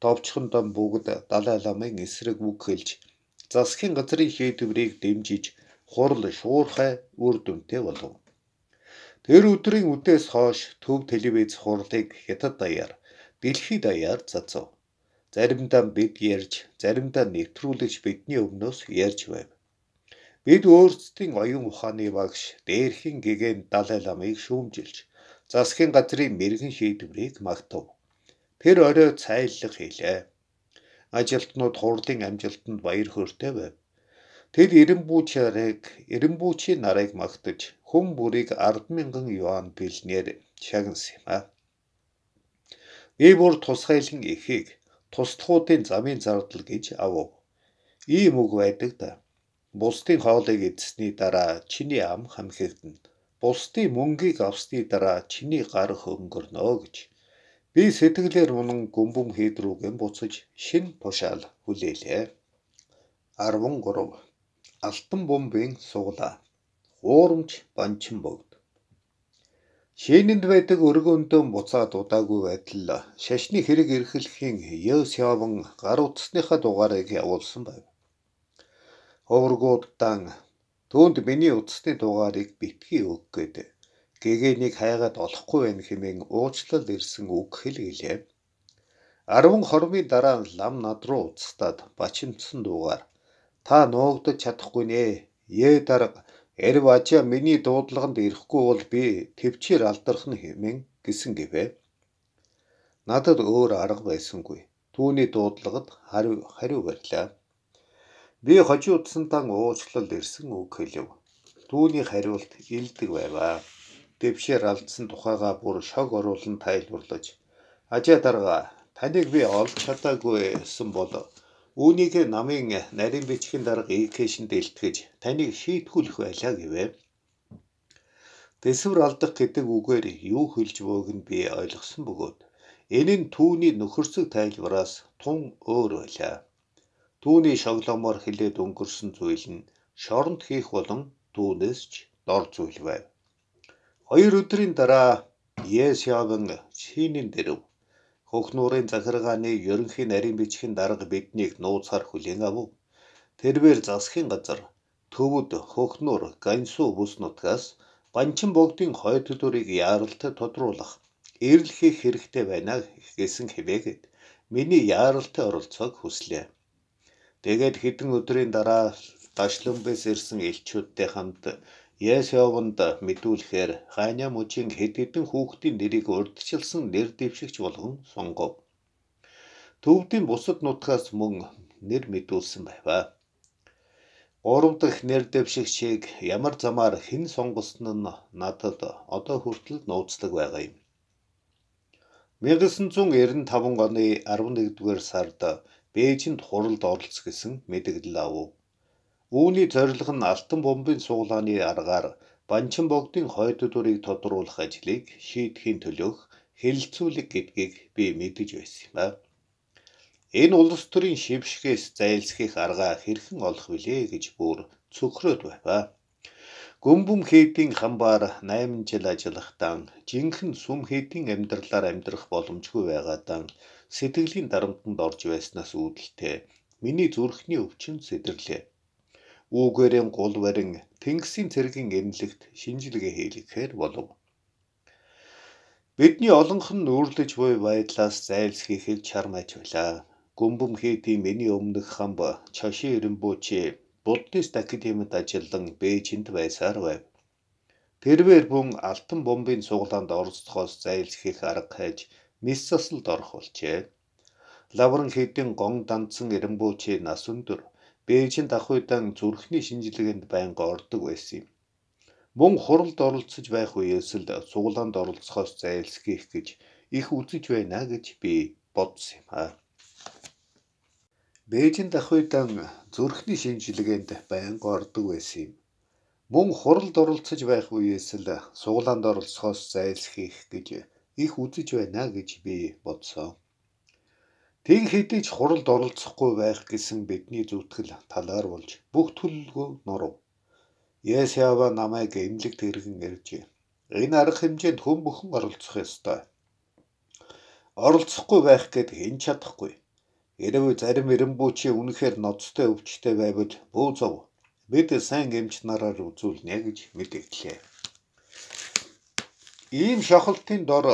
Товчхондоо бүгд Далай ламын эсрэг үг хэлж засгийн газрын шийдвэрийг дэмжиж хурал шуурхай үр дүнтэй болов. Тэр өдрийн үдээс хойш төв телевиз хурлыг хятад даяар, дэлхийд даяар цацав. Заримдаа бид ярьж, заримдаа нэвтрүүлэгч бидний өмнөөс ярьж байв. Бид өөрсдийн оюун ухааны багш дээрхийн гэгэн Далай ламыг шүүмжилж засгийн газрын мэрэгэн шийдвэрийг магтав. Тэр орой цайллах хийлээ. Ажилтнууд хурлын амжилтанд баяр хөөртэй байв. Тэр Эренбүүчарыг Эренбүүчийн нарыг магтаж хүн бүрийг 100000 юан бэлнээр шагнасима. Би бүр тусгайлан эхийг тусдхуудын замын зардал гэж авав. Ийм үг байдаг да. Булсдын хоолыг эзсний дараа чиний ам хамхигдана. Булсдын мөнгийг авсны дараа чиний гар хөнгөрнө гэж. Би сэтгэлээр унан гүмбүм хийд рүүгэн буцаж шин тушаал хүлээлээ. 13. Алтан бомбын суглаа. Хуурамч банчин богд. Шээнинд байдаг өргөндөө буцаад удаагүй байтал шашны хэрэг эрхлэхийн Йосяван гар утасныхаа дугаарыг явуулсан байв овргууддан түүнд миний утасны дугаарыг битгий өг гээд гэгэнийг хайгаад олохгүй байх хэмээн уучлал ирсэн үг хэлгэлээ. 10 хормын дараа лам над руу уцтаад бачимдсан дуугаар та нуугдаж чадахгүй нэ. Ээ дарга эрв ажа миний дуудлаганд ирэхгүй бол би төвчээр алдарх нь хэмээн гисэн гэвэ. Надад өөр арга байсангүй. Түүний дуудлагад хариу хариу барьлаа. Би хожи утсантаа уучлал ирсэн үг хэлв. Түүний хариулт илдэг байваа. Дэвшээр алдсан тухайгаа бүр шог оруулан тайлбарлаж ажээ дарга таныг би олж чадаагүйсэн бол үүнийг намын нарийн бичгийн дарга ИК-шнд илтгэж таныг шийтгүүлэх байлаа гэвэ. Тэсвэр алдах гэдэг үгээр юу хэлж бөөг нь би ойлгосон бөгөөд энэ нь түүний нөхөрсөг тайлбараас тун өөр байлаа. Түүний шогломоор хилээд өнгөрсөн зүйл нь шоронд хийх болон түүнээс ч дор зүйл байв. Хоёр өдрийн дараа Есявын шинийн дэрв хөхнуурын захиргааны ерөнхий нарийн бичгийн дарга биднийг нууцаар хүлээн авав. Тэрээр засгийн газар төвд хөхнөр Гансу бүс нутгаас Банчин богдын хойд төдөрийг яаралтай тодруулах эрэл хийх хэрэгтэй байна гэсэн хэвээгээд миний яаралтай оролцоог хүслээ. Тэгээд хэдэн өдрийн дараа Дашланбэс ирсэн элчүүдтэй хамт Есёвонд мэдүүлэхээр Ханя мужийн хэд хэдэн хүүхдийн нэрийг урдчилсан нэр дэвшигч болгон сонгов. Төвдийн бусад нутгаас мөн нэр мэдүүлсэн байваа. Гурав дахь нэр дэвшигчийг ямар замаар хэн сонгосон нь надад одоо хүртэл нууцлаг байгаа юм. 1995 оны 11-р сард Бээжинд хуралд оролцох гэсэн мэдэгдэл авв. Үүний зорилго нь алтан бомбын суулгааны аргаар Банчин богдын хойдодурыг тодруулах ажлыг шийдэхийн төлөөх хэлэлцүүлэг гэдгийг би мэдэж байсан юм ба. Энэ улс төрийн шившгээс зайлсхийх аргаа хэрхэн олох вүлээ гэж бүр цөхрөөд байва. Гөмбөм хээдийн хамбаар 8 жил ажиллахтаа жинхэнэ сүм хээдийн амьдралаар амьдрах боломжгүй байгаадаа сэтгэлийн дарамтанд орж байснаас үүдэлтэй миний зүрхний өвчин сэтэрлээ. Үүгээрэн гол барин тэнгисийн цэргийн эмнэлэгт шинжилгээ хийлгэхээр болов. Бидний олонх нь нүурлэж буй байдлаас зайлсхийхэд чарм аж байлаа. Гүмбэм хийтийн миний өмнөх хамб Чаши Эренбүүчи Буддист академид ажиллан Бээжинд байсаар байв. Тэрвэр бүн алтан бомбын цуглаанд оролцохоос зайлсхийх арга хайж мессосолд орох болжээ. Лаврын хэдэн гон данцсан эрэмбүүчийн нас өндөр Бээжин давхуйдан зүрхний шинжилгээнд байнга ордог байсан юм. Мөн хуралд оролцож байх үеэс л суглаанд оролцохоос зайлсхийх гэж их үзэж байна гэж би бодсон юм аа. Бээжин давхуйдан зүрхний шинжилгээнд байнга ордог байсан юм. Мөн хуралд оролцож байх үеэс л суглаанд оролцохоос зайлсхийх гэж их үзэж байна гэж би бодсон. Тэг хэдий ч хуралд оролцохгүй байх гэсэн бидний зүтгэл талаар болж бүх төлөлгөө норов. Есява намайг эмнэлэгт иргэн иржээ. Энэ арга хэмжээнд хүн бүхэн оролцох ёстой. Оролцохгүй байх гэд хэн чадахгүй. Хэрвээ зарим эренбүүчийн үнэхээр ноцтой өвчтэй байвал бүү зов. Бид сайн эмч нараар үзүүлнэ гэж мэдээлээ. Ийм шахалтын дор,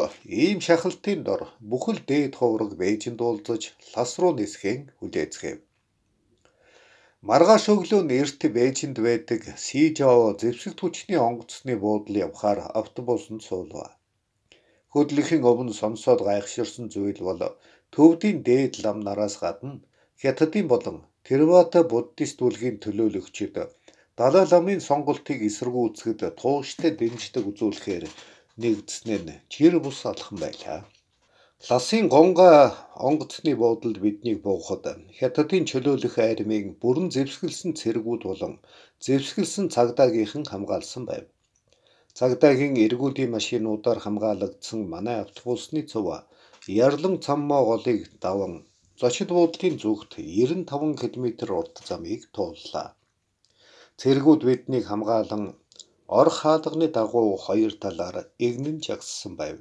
ийм шахалтын дор бүхэл дээд ховрог вэжин дуулзаж лас руу нисхэн хүлээцгээв. Маргааш өглөө нэрт вэжинд байдаг Сижао зэвсэгт хүчний онгоцны буудлын явхаар автобусанд суулгав. Хөдлөхийн өвн сонсоод гайхширсан зүйл бол төвдийн дээд лам нараас гадна хятадын болон Тэрвата буддист үлгийн төлөөлөгчд Далай ламын сонголтыг эсэргүүцэхэд тууштай дэмждэг үзүүлэхээр нэгдснээр нь чир бус алхан байлаа. Ласын гонга онгоцны буудалд биднийг буухад хятадын чөлөөлөх армийг бүрэн зэвсгэлсэн цэргүүд болон зэвсгэлсэн цагдаагийнхан хамгаалсан байв. Цагдаагийн эргүүдийн машинуудаар хамгаалагдсан манай автобусны цув ярлан цаммаа голыг даван зочид буудлын зүгт 95 км урт замыг тууллаа. Цэргүүд биднийг хамгаалан Ор хаалганы дагуу хоёр талаар эгнэн жагссан байв.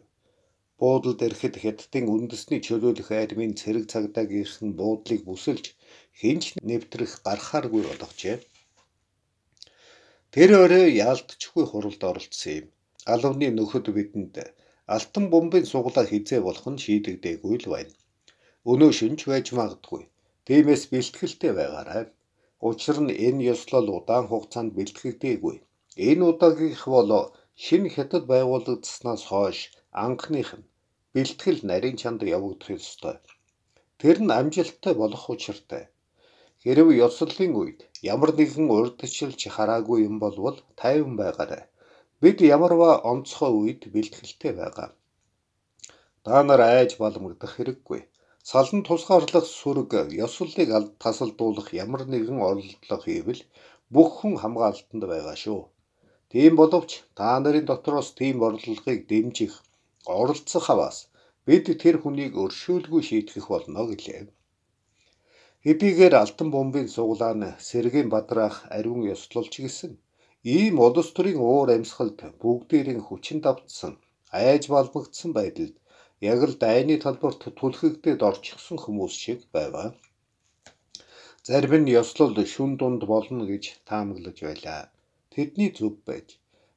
Буудалд ирэхэд хэдтийн үндэсний чөлөөлөх армийн цэрэг цагдаа гэрхэн буудлыг бүсэлж хинч нэвтрэх гарахааргүй болгожээ. Тэр өрөө яалтчгүй хуралд оролцсон юм. Алавны нөхөд бидэнд алтан бомбын суглаа хизээ болох нь шийдэгдээгүй л байна. Өнөө шүнж байж магадгүй. Тиймээс бэлтгэлтэй байгаарай. Учир нь энэ ёслол удаан хугацаанд бэлтгэгдээгүй. Энэ удаагийнх бол шинэ хятад байгуулагдсанаас хойш анхных нь бэлтгэл нарийн чанд явагдах ёстой. Тэр нь амжилттай болох учиртай. Хэрв ёслолын үед ямар нэгэн урдчилж хараагүй юм болвол тайван байгаарай. Бид ямарваа онцгой үед бэлтгэлтэй байгаа. Даанаар айж баламгдах хэрэггүй. Салан тусгаарлах сүрэг ёслолыг тасалдуулах ямар нэгэн оролдлого хийвэл бүх хүн хамгаалтанд байгаа шүү. Тийм боловч та нарын дотроос тийм борлолыг дэмжих, оролцох аваас бид тэр хүнийг өршөөлгүй шийтгэх болно гэлээ. Хипигээр алтан бомбын суглаан Сэргийн Бадраах ариун ёслолч гисэн ийм улс төрийн уур амьсгалд бүгдээрийн хүчин давтсан, айж балбагдсан байдалд яг л дайны талбарт түлхэгдээд орчихсон хүмүүс шиг байваа. Зарим нь ёслол шүн дунд болно гэж таамаглаж байлаа тэдний зөв байж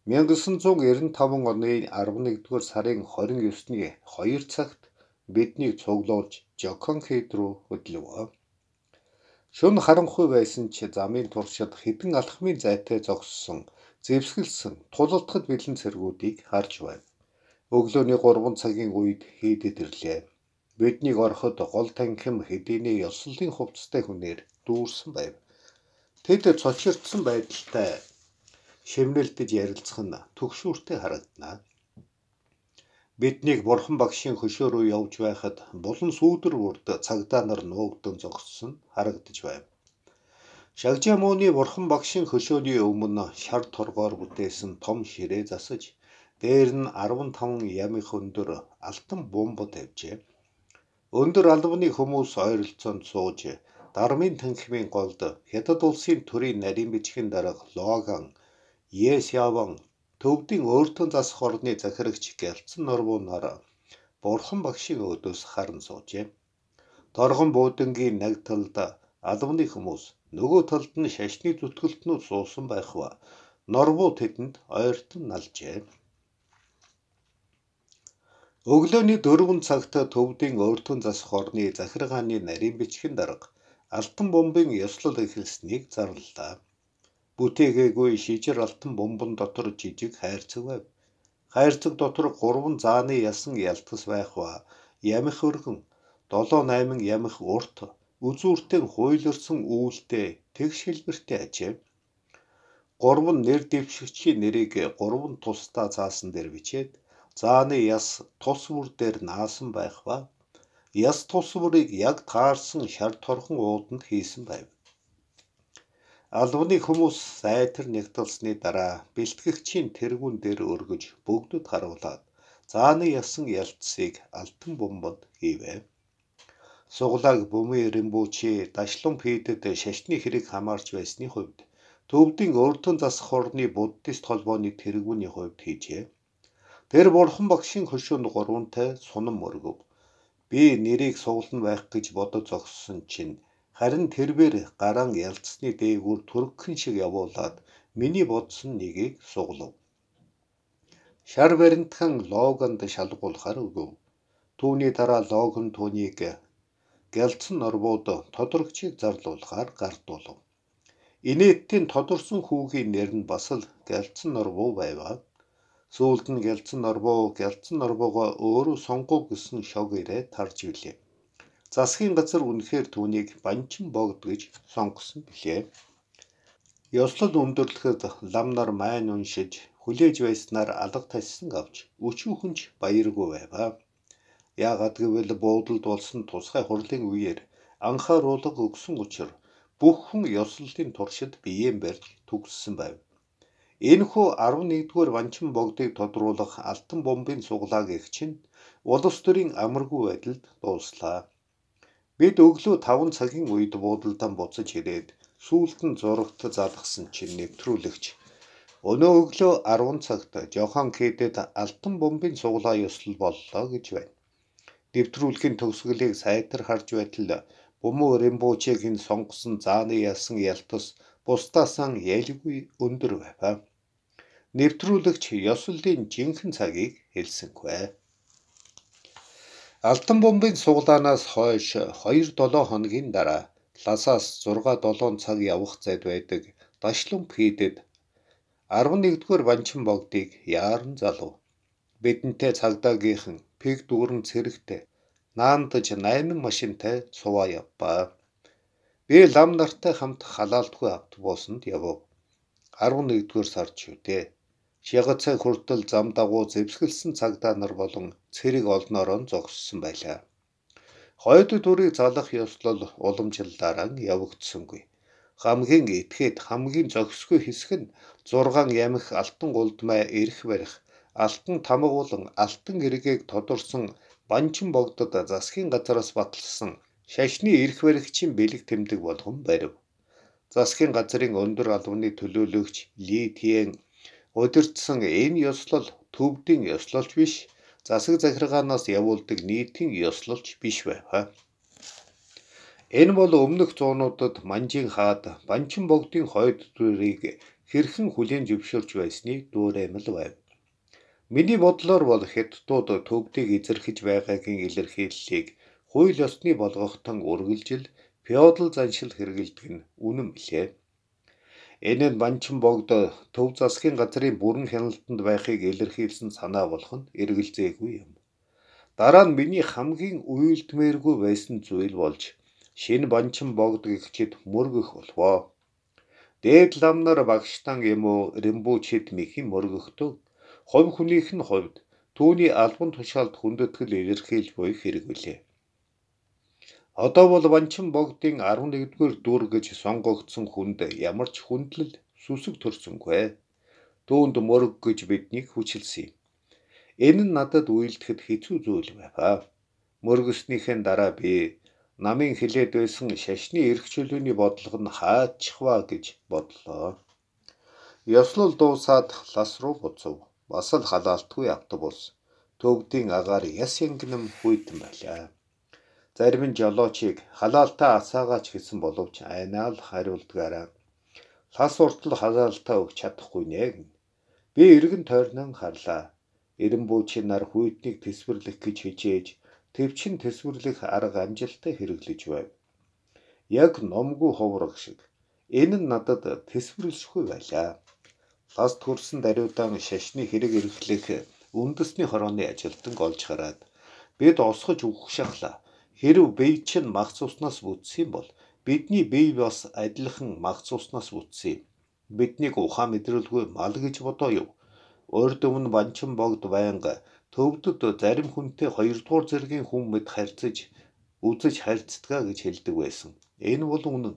1995 оны 11-р сарын 29-ны 2 цагт биднийг цуглуулж Жоконхейд рүү хөдлөвөө. Шүн харанхуй байсан ч замын туршид хэдэн алхмын зайтай зогссон, зэвсгэлсэн тулалтхад бэлэн цэргүүдийг харж байв. Өглөөний 3 цагийн үед хийдэд ирлээ. Биднийг ороход гол танхим хэдийнэ ёслолын хувцастай хүнээр дүүрсэн байв. Тэд цочирдсан байдалтай шивнэлдэж ярилцах нь төгшүүртэй харагдана. Биднийг бурхан багшийн хөшөө рүү явж байхад булан сүүдэр үрд цагдаа нар нуугдсан зогссон харагдаж байв. Шагжаа мууны бурхан багшийн хөшөөний өмнө шар торгоор бүтээсэн том ширээ засаж дээр нь 15 ямиг өндөр алтан бомбо тавьжээ. Өндөр албаны хүмүүс ойролцоонд сууж дармын танхимын голд хятад улсын төрийн нарийн бичгийн дарга Логан Есяван төвдийн өөртөө засах орны захирагч Гэлцэн Норвунаар Бурхан багшийн өдөөс харан суужээ. Торгон буудангийн нэг талд албаны хүмүүс нөгөө талд нь шашны зүтгэлтнүүд суусан байхва Норвуу тэдэнд ойртон налжээ. Өглөөний 4 цагт төвдийн өөртөө засах орны захиргааны нарийн бичгэн дарга алтан бомбын ёслол эхэлснийг зарлалаа бүтээгээгүй шижир алтан бомбон дотор жижиг хайрцаг байв. Хайрцаг дотор гурван зааны ялсан ялтгас байх ба ямих өргөн 7-8 ямих урт үзүүртэн хуйлэрсэн үүлтэй тэг шилбэртэй ажээ. Гурван нэр дэвшигчийн нэрийг гурван тусдаа заасан дээр бичээд зааны яс тус бүр дээр наасан байх ба яс тус бүрийг яг таарсан шар торхон ууданд хийсэн байв. Албаны хүмүүс сайтар нэгдэлсний дараа бэлтгэгчийн тэргүүн дээр өргөж бүгдэд харуулад зааны ясан ялцсыг алтан бомбонд хийвэ. Суглааг бүмэн рембүүчи дашлан пидэд шашны хэрэг хамаарч байсны хувьд төвдийн өртөн засах орны буддист холбооны тэргүүний хувьд хийжээ. Тэр бурхан багшийн хөшөөнд гурвантай сунам өргөв. Би нэрийг суглан байх гэж бодож зогссон чинь Харин тэрээр гараан ялцсны дээгүүр түргхэн шиг явуулаад миний бодсон нэгийг суглав. Шар баримтхан логонд шалгуулахар өгөв. Түүний дараа логон түүнийг гялцсан норвууд тодорхчийг зарлуулахаар гардуулав. Инээдтийн тодорсон хүүгийн нэр нь бас л гялцсан норвуу байваа. Сүүлд нь гялцсан норвуу гялцсан норвуугаа өөрөө сонгов гэсэн шог ирээ тарж билээ засгийн газар үнэхээр түүнийг банчин богд гэж сонгосон билээ. Ёслол өндөрлөхөд лам нар майн уншиж хүлээж байснаар алга тассан авч өчүүхэн ч баяргүй байваа. Яагаад гэвэл буудалд болсон тусгай хурлын үеэр анхааруулга өгсөн учраас бүх хүн ёслолтын туршид биеэн барьж төгссөн байв. Энэхүү 11-р ванчин богдыг тодруулах алтан бомбын суглааг эгч нь улс төрийн амаргүй байдалд дууслаа. Бид өглөө 5 цагийн үед буудалдан буцаж ирээд сүүлд нь зурагт залгсан чинь нэвтрүүлэгч өнөө өглөө 10 цагт Жохан Кэдэд алтан бомбын суглаа ёслол боллоо гэж байна. Нэвтрүүлгийн төгсгөлийг сайтар харж байтал Бөмбө Рембочегийн сонгосон зааны ялсан ялтас бусдаасаа ялгүй өндөр байв. Нэвтрүүлэгч ёслолын жинхэнэ цагийг хэлсэнгүй. Алтан бомбын суглаанаас хойш 2-7 хоногийн дараа ласаас 6-7 цаг явах зайд байдаг дашлун пидэд 11-р банчин богдыг яарн залуу бидэнтэй цагдаагийнхан пиг дүүрэн цэрэгтэй наандаж 8 машинтай суваа явбаа. Би лам нартай хамт халаалтгүй автобусанд явв. 11-р сард шүү дээ. Шягацай хүртэл зам дагуу зэвсгэлсэн цагдаа нар болон цэрэг олноороо зогссон байлаа. Хоёрдог дүрийг залах ёслол уламжлалаараа явагдсангүй. Хамгийн этгээд хамгийн зогсгүй хэсэг нь 6 ямх алтан голдмай эрх барих алтан тамга болон алтан эргээг тодорсон банчин богдод засгийн газараас баталсан шашны эрх баригчийн бэлэг тэмдэг болгон барив. Засгийн газрын өндөр албаны төлөөлөгч Ли Тиэн удирдсан энэ ёслол төвдийн ёслолч биш засаг захиргаанаас явуулдаг нийтийн ёслолч биш байваа. Энэ бол өмнөх зуунуудад Манжин хаад Банчин богдын хойд дүрийг хэрхэн хүлээн зөвшөөрч байсныг дүүрэмэл байв. Миний бодлоор бол хэдтууд төвдгийг эзэрхэж байгаагийн илэрхийллийг хууль ёсны болгохтон үргэлжил феодал заншил хэрэгэлдэг нь үнэн билээ. Энэ нь Манчин богд төв засгийн газрын бүрэн хяналтанд байхыг илэрхийлсэн санаа болох нь эргэлзээгүй юм. Дараа нь миний хамгийн үйлдмээргүй байсан зүйл болж шинэ Банчин богд гихчэд мөргөх болвоо. Дээд лам нар багштан юм уу Римбүчэд михэн мөргөхдөө хувь хүнийх нь хувьд түүний албан тушаалд хүндэтгэл илэрхийлж буй хэрэг билээ. Одоо бол Ванчин богдын 11-р дүр гэж сонгогдсон хүнд ямар ч хүндлэл сүсэг төрсөнгүй. Түүнд мөрөг гэж биднийг хүчилсэн юм. Энэ нь надад үйлдэхэд хэцүү зүйл байв. Мөргөснийхээ дараа би намын хилээд байсан шашны эрх чөлөөний бодлого нь хаачихва гэж бодлоо. Ёслол дуусаад лас руу буцав. Бас л халаалтгүй автобус төвдийн агаар яс ингэм хүйтэн байлаа. Зарим нь жолоочийг халаалтаа асаагач гэсэн боловч айнаал хариулдгаараа лас уртл халаалтаа өгч чадахгүй нэ гэнэ. Би эргэн тойрнон харлаа. Эрен бүүчийн нар хүйтнийг төсвөрлөх гэж хичээж төвчин төсвөрлөх арга амжилттай хэрэглэж байв. Яг номгүй ховрог шиг энэ нь надад төсвөрлөхгүй байлаа. Лас төрсэн даруйдаан шашны хэрэг эрхлэх үндэсний хорооны ажилтан олж хараад бид осгож үхэх шахлаа Хэрв бие чинь махцуснаас бүтсэн бол бидний бие бас адилхан махцуснаас бүтсэн юм. Биднийг ухаан мэдрэлгүй мал гэж бодоо юу? Урд өмнө банчин богд байнга төвдөд зарим хүнтэй хоёрдугаар зэргийн хүн мэд харьцаж үзэж харьцдаг гэж хэлдэг байсан. Энэ бол үнэн.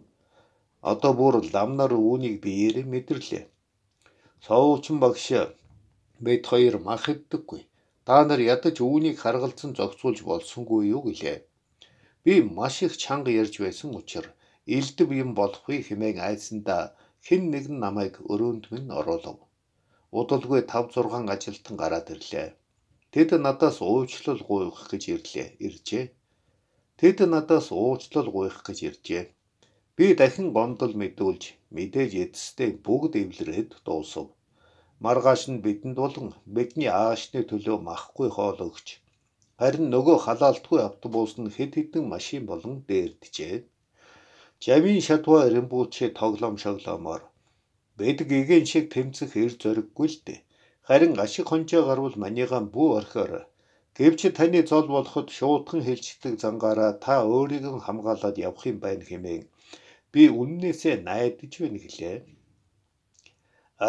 Одоо бүр лам нар үүнийг биеэрээ мэдэрлээ. Соочин багш бид хоёр мах иддэггүй. Та нар ядаж үүнийг харгалзан зохицуулж болсонгүй юу гэлээ. Би маш их чанга ярьж байсан учраас элдв юм болохгүй хэмээн айсандаа хэн нэгэн намайг өрөөнд минь оруулав. Удалгүй 5 6 ажилтан гараад ирлээ. Тэд надаас уучлал гуйх гэж ирлээ. Иржээ. Тэд надаас уучлал гуйх гэж иржээ. Би дахин гомдол мэдүүлж мэдээж эцсдээ бүгд эвлэрэд дуусав. Маргааш нь бидэнд болон бидний аашны төлөө махгүй хоол өгч Харин нөгөө халаалтгүй автобус нь хэд хэдэн машин болон дээрдэжээ. Жавийн шатва Римбучи тоглоом шоглоомоор бэдэг игийн шиг тэмцэх эр зориггүй л дээ. Харин ашиг хонжоо гарвал манийгаан бүү орхиор. Гэвч таны зол болоход шуудхан хэлждэг зангаараа та өөрийгөө хамгаалаад явах юм байна хэмээн би үннээсээ найдаж байна гэлээ.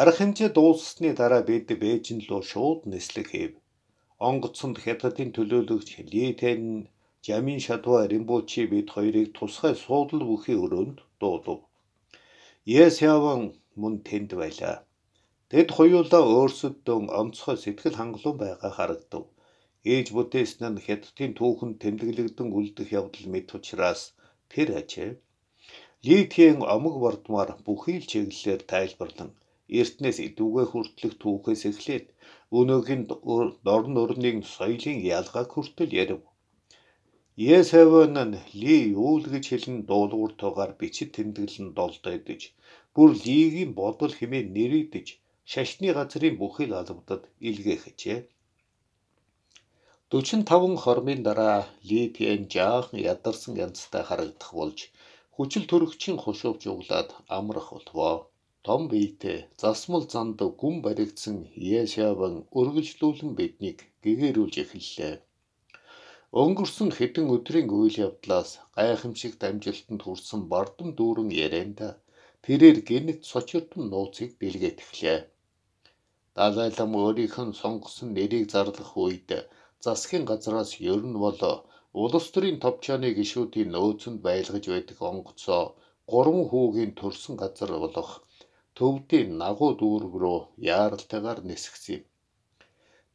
Арга хэмжээ дууссны дараа бид Бээжин руу шууд нислэг хийв онгоцонд хятадын төлөөлөгч Литэн Жамин Шатва Римбочи бид хоёрыг тусгай суудл бүхий өрөөнд дуулав. Есс яван мөн тэнд байлаа. Тэд хоёулаа өөрсөддөө онцгой сэтгэл хангалуун байгаа харагдав. Ээж бүтээсэн нь хятадын түүхэнд тэмдэглэгдэн үлдэх явдал мэд учраас тэр ажээ Литийн омог бордмоор бүхий л чиглэлээр тайлбарлан эртнээс идүүгээ хүртлэх түүхээс эхлээд өнөөгийн дорн өрний соёлын ялгааг хүртэл ярив. Есэвэн нь ли юул гэж хэлэн дуулууртайгаар бичид тэмдэглэн долдойдож, бүр лигийн бодол хэмээн нэрийдэж, шашны газрын бүхэл албадад илгээхэжээ. 45 хормын дараа Липийн жаахан ядарсан янзтай харагдах болж хүчил төрөгчийн хушууч углаад амрах болвоо том биетэй засмал занд гүн баригдсан Яшаван өргөжлүүлэн биднийг гэгэрүүлж эхэллээ. Өнгөрсөн хэдэн өдрийн үйл явдлаас гайхамшиг дамжилтанд хүрсэн бардам дүүрэн ярианда тэрээр гинт сочирдсан нууцыг бэлгээд эхлэв. Далай лам өөрийнх нь сонгосон нэрийг зарлах үед засгийн газраас ер нь бол улс төрийн товчооны гишүүдийн нөөцөнд байлгаж байдаг онгоцоо гурван хүүгийн төрсэн газар болох төвдийн нагуу дүүрэг рүү яаралтайгаар нисгсэн юм.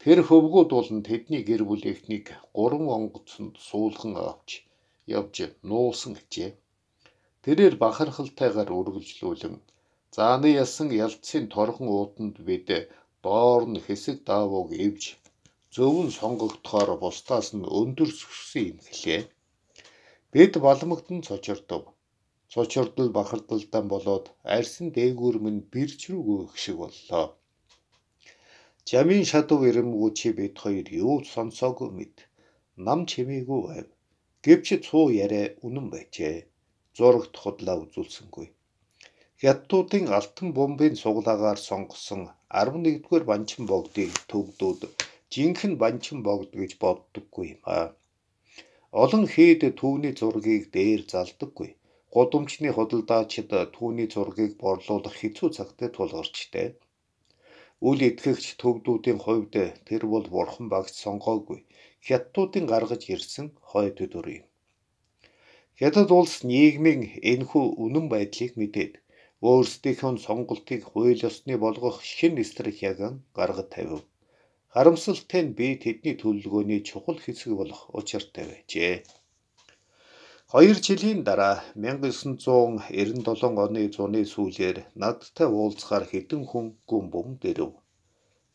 Тэр хөвгүүд бол тэдний гэр бүлийнхнийг гурван онгоцонд суулган авч явж нуусан гэжээ. Тэрээр бахархалтайгаар үргэлжлүүлэн зааны ялсан ялцын торгон ууданд бид боорн хэсэг даавууг эвж зөвөн сонгогдохоор бусдаас нь өндөр сүрсэн юм гэлээ. Бид балмагдан цочирдов. Цочордол бахардалдан болоод арьсан дээгүүр минь бирч рүү гүйх шиг боллоо. Жамийн шатв ирэмгүй чи бид хоёр юу сонсоогүй мэд. Нам чимээгүй байв. Гэвч цуу яриа үнэн байжээ. Зурагт худлаа үзүүлсэнгүй. Хятадуудын алтан бомбын суглаагаар сонгосон 11-р банчин богдыг төвдүүд жинхэнэ банчин богд гэж боддоггүй юм аа. Олон хэд түүний зургийг дээр залдаггүй гудамжны худалдаачид түүний зургийг борлуулах хэцүү цагтээ тулгарчтэй. Үл итгэгч төвдүүдийн хувьд тэр бол бурхан багш сонгоогүй. Хятадуудын гаргаж ирсэн хойд төдөр юм. Хятад улс нийгмийн энэхүү үнэн байдлыг мэдээд өөрсдийнхөө сонголтыг хууль ёсны болгох шин стратегийн гаргаж тавив. Харамсалтай нь би тэдний төлөвлөгөөний чухал хэсэг болох учиртай байжээ. 2 жилийн дараа 1997 оны зуны сүүлээр надтай уулзахаар хэдэн хүн гүн бөмбөм дэрв.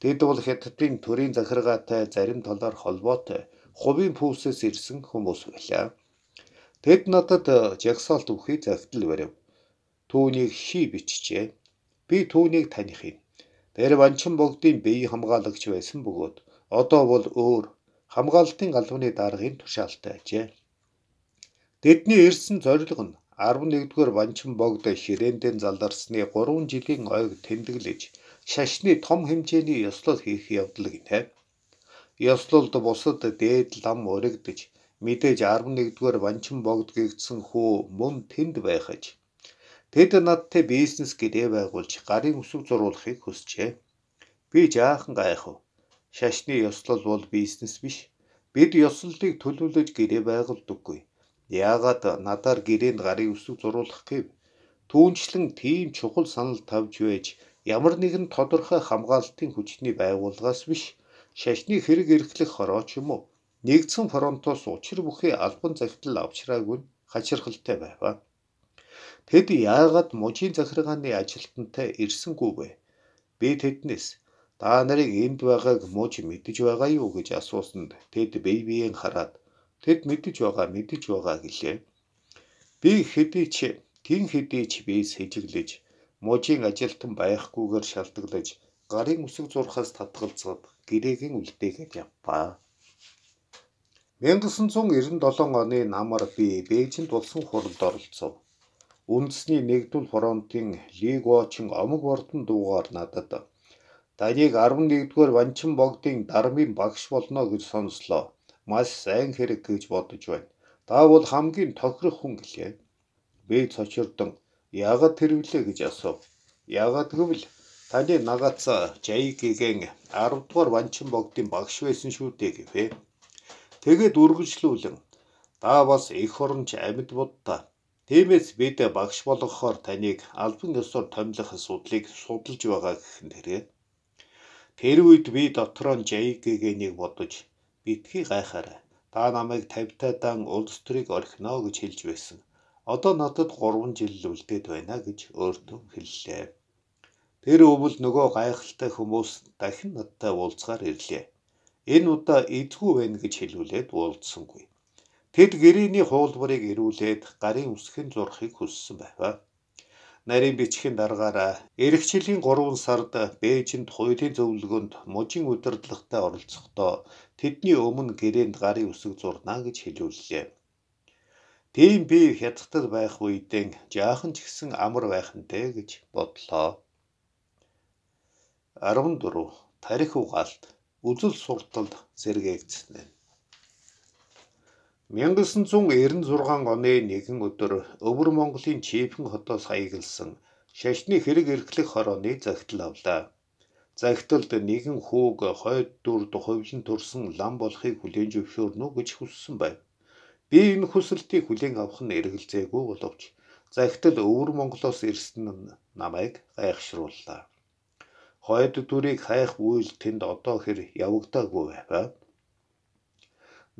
Тэд бол Хятадын төрийн захиргаатай зарим талаар холбоотой хувийн пүүсээс ирсэн хүмүүс байлаа. Тэд надад э, жагсаалт өгөхий захидал барив. Түүнийг хий бичжээ. Би түүнийг таних юм. Тэр Ванчин богдын бие хамгаалагч байсан бөгөөд одоо бол өөр хамгаалтын албаны даргын тушаалтай ажээ. Тэдний ирсэн зорилго нь 11-р Ванчин богд хирэндэн заларсны 3 жилийн ойг тэмдэглэж шашны том хэмжээний ёслол хийх явдал гинэ. Ёслолд бусад дээд лам өргөдөж мэдээж 11-р Ванчин богд гээдсэн хүү мөн тэнд байхаж тэд надтай бизнес гэрээ байгуулж гарын өсөг зурулахыг хүсжээ. Би жаахан гайхав. Шашны ёслол бол бизнес биш. Бид ёслолыг төлөвлөж гэрээ байгуулдаггүй Яагаад надаар гэрээнд гарын өсөг зуруулах гэв? Түүнчлэн тийм чухал санал тавьж байж ямар нэгэн тодорхой хамгаалтын хүчний байгууллагаас биш шашны хэрэг эрхлэх хороо ч юм уу нэгдсэн фронтоос учир бүхий албан захидал авчрааг нь хачирхалтай байва. Тэд яагаад мужийн захиргааны ажилтантай ирсэнгүй бэ? Би тэднээс та нарыг энд байгааг мууч мэдэж байгаа юу гэж асуусанд тэд бэйбийн хараад Тэд мэдж байгаа мэдж байгаа гэлээ. Би хэдий ч тэн хэдий ч би сэжиглэж можийн ажилтан байхгүйгээр шалтгаглаж гарын үсэг зурхаас татгалзаад гэрээгийн үлдээгээд явбаа. 1997 оны намар би Бээжинд улсын хуралд оролцов. Үндэсний нэгдүүл фронтын Лигочин омог ордон дуугаар надад Данийг 11-р Ванчин богдын дармын багш болно гэж сонслоо маш сайн хэрэг гэж бодож байна. Заавал хамгийн тохирох хүн гэлээ. Би цочирдон яагаад тэрвлээ гэж асуув. Яагаад гэвэл таны нагаца Жайгигийн 10 дугаар ванчин богдын багш байсан шүү дээ гэвээ. Тэгээд үргэлжлүүлэн даа бас их оронч амьд будта. Тиймээс бид багш болгохоор таныг албан ёсоор томилох асуудлыг судалж байгаа гэх нэрээ. Тэр үед би дотроо Жайгигэнийг бодож Битгий гайхаарай. Та намайг 50 дан улс төрийг орхино гэж хэлж байсан. Одоо надад 3 жил үлдээд байна гэж өөртөө хэллээ. Тэр өвөл нөгөө гайхалтай хүмүүс дахин надтай уулзгаар ирлээ. Энэ удаа эдгүй байна гэж хэлүүлээд уулзсангүй. Тэд гэрээний хуулбарыг эрүүлээд гарын үсгийн зурхыг хүссэн байваа. Нарийн бичгийн даргаараа эх жилийн 3 сард Бээжинд хуулийн зөвлөгөөнд мужийн удирдлагатай оролцохдоо тэдний өмнө гэрээнд гарын үсэг зурнаа гэж хэлүүллээ. Тийм би хятадд байх үедээ жаахан ч гэсэн амар байх нь дээ гэж бодлоо. 14 тарих угаалт үзэл сурталд зэргээгдсэн юм. 1996 оны нэгэн өдөр Өвөр Монголын Чийхэн хотоос хаягдсан шашны хэрэг эрхлэх хорооны захидал авлаа. Загталд нэгэн хүүг хойд дүрд ховлон төрсөн лам болохыг хүлээн зөвшөөрнө гэж хүссэн байв. Би энэ хүсэлтийг хүлээн авах нь эргэлзээгүй боловч загтал өвөр Монголоос ирсэн нь намайг гайхшрууллаа. Хойд дүрийг хайх үйл тэнд одоо хэр явагдаагүй байваа.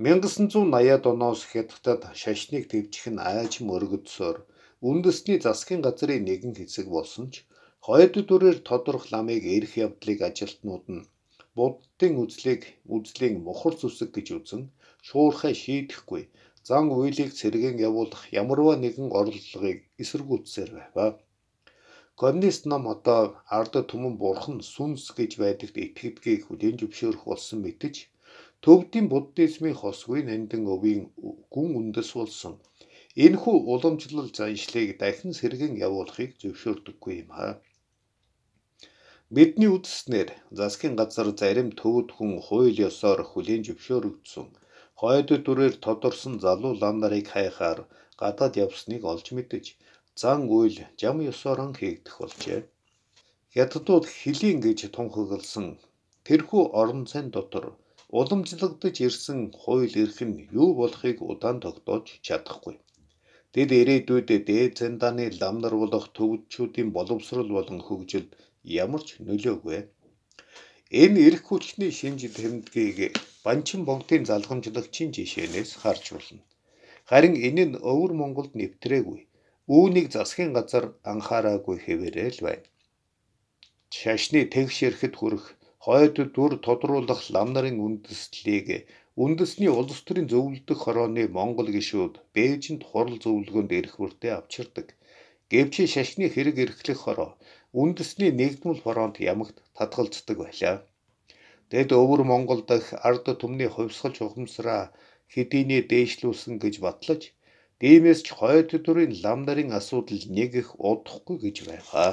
1980-ад оноос хятадд шашныг төвжих нь аажим өргөдсөөр үндэсний засгийн газрын нэгэн хэсэг болсон ч Хоёр дүрээр тодорхой ламыг эрх явдлыг ажилтнууд нь буддын үзлийг үзлийн мухар зүсэг гэж үзэн шуурхай шийдэхгүй зан үйлийг сэргэн явуулах ямарваа нэгэн орлогыг эсэргүүцсээр байваа. Коммунист ном одоо ард түмэн бурхан сүнс гэж байдагт итгэдгийг хүлээн зөвшөөрөх болсон мэтэж төвдийн буддизмын хосгүй нандин өвийн гүн үндэс болсон. Энэхүү уламжлал заншлыг дахин сэргэн явуулахыг зөвшөөрдөггүй юм аа. Бидний үзснээр засгийн газар зарим төвд хүн хууль ёсоор хүлийн зөвшөөрөгдсөн хойд дүрээр тодорсон залуу лам нарыг хайхаар гадаад явсныг олж мэдэж зан үйл жам ёсоорон хийгдэх болжээ. Хятадууд хилийн гэж тунхагласан тэрхүү орон зайн дотор уламжлагдж ирсэн хууль эрх нь юу болохыг удаан тогтоож чадахгүй. Тэд ирээдүйд дээд зэндааны лам нар болох төвчүүдийн боловсрол болон хөгжилд ямар ч нөлөөгүй. Энэ эрх хүчний шинж тэмдгийг банчин бонтын залгамжлагчийн жишээнээс харж болно. Харин энэ нь өвөр Монголд нэвтрээгүй. Үүнийг засгийн газар анхаараагүй хэвээрээ л байна. Шашны тэгш ирэхэд хүрэх хойд дүр тодруулах лам нарын үндэслэлийг үндэсний улс төрийн зөвлөдөх хорооны Монгол гишүүд Бээжинд хурал зөвлөгөөнд ирэх бүртээ авчирдаг. Гэвч шашны хэрэг эрхлэх хороо үндэсний нэгдмэл фронт ямагт татгалздаг байлаа. Тэд өвөр Монгол дахь ард түмний хувьсгалж ухамсараа хэдийнэ дээшлүүлсэн гэж батлаж, дээмээс ч хойд төрийн лам нарын асуудал нэг их удахгүй гэж байваа.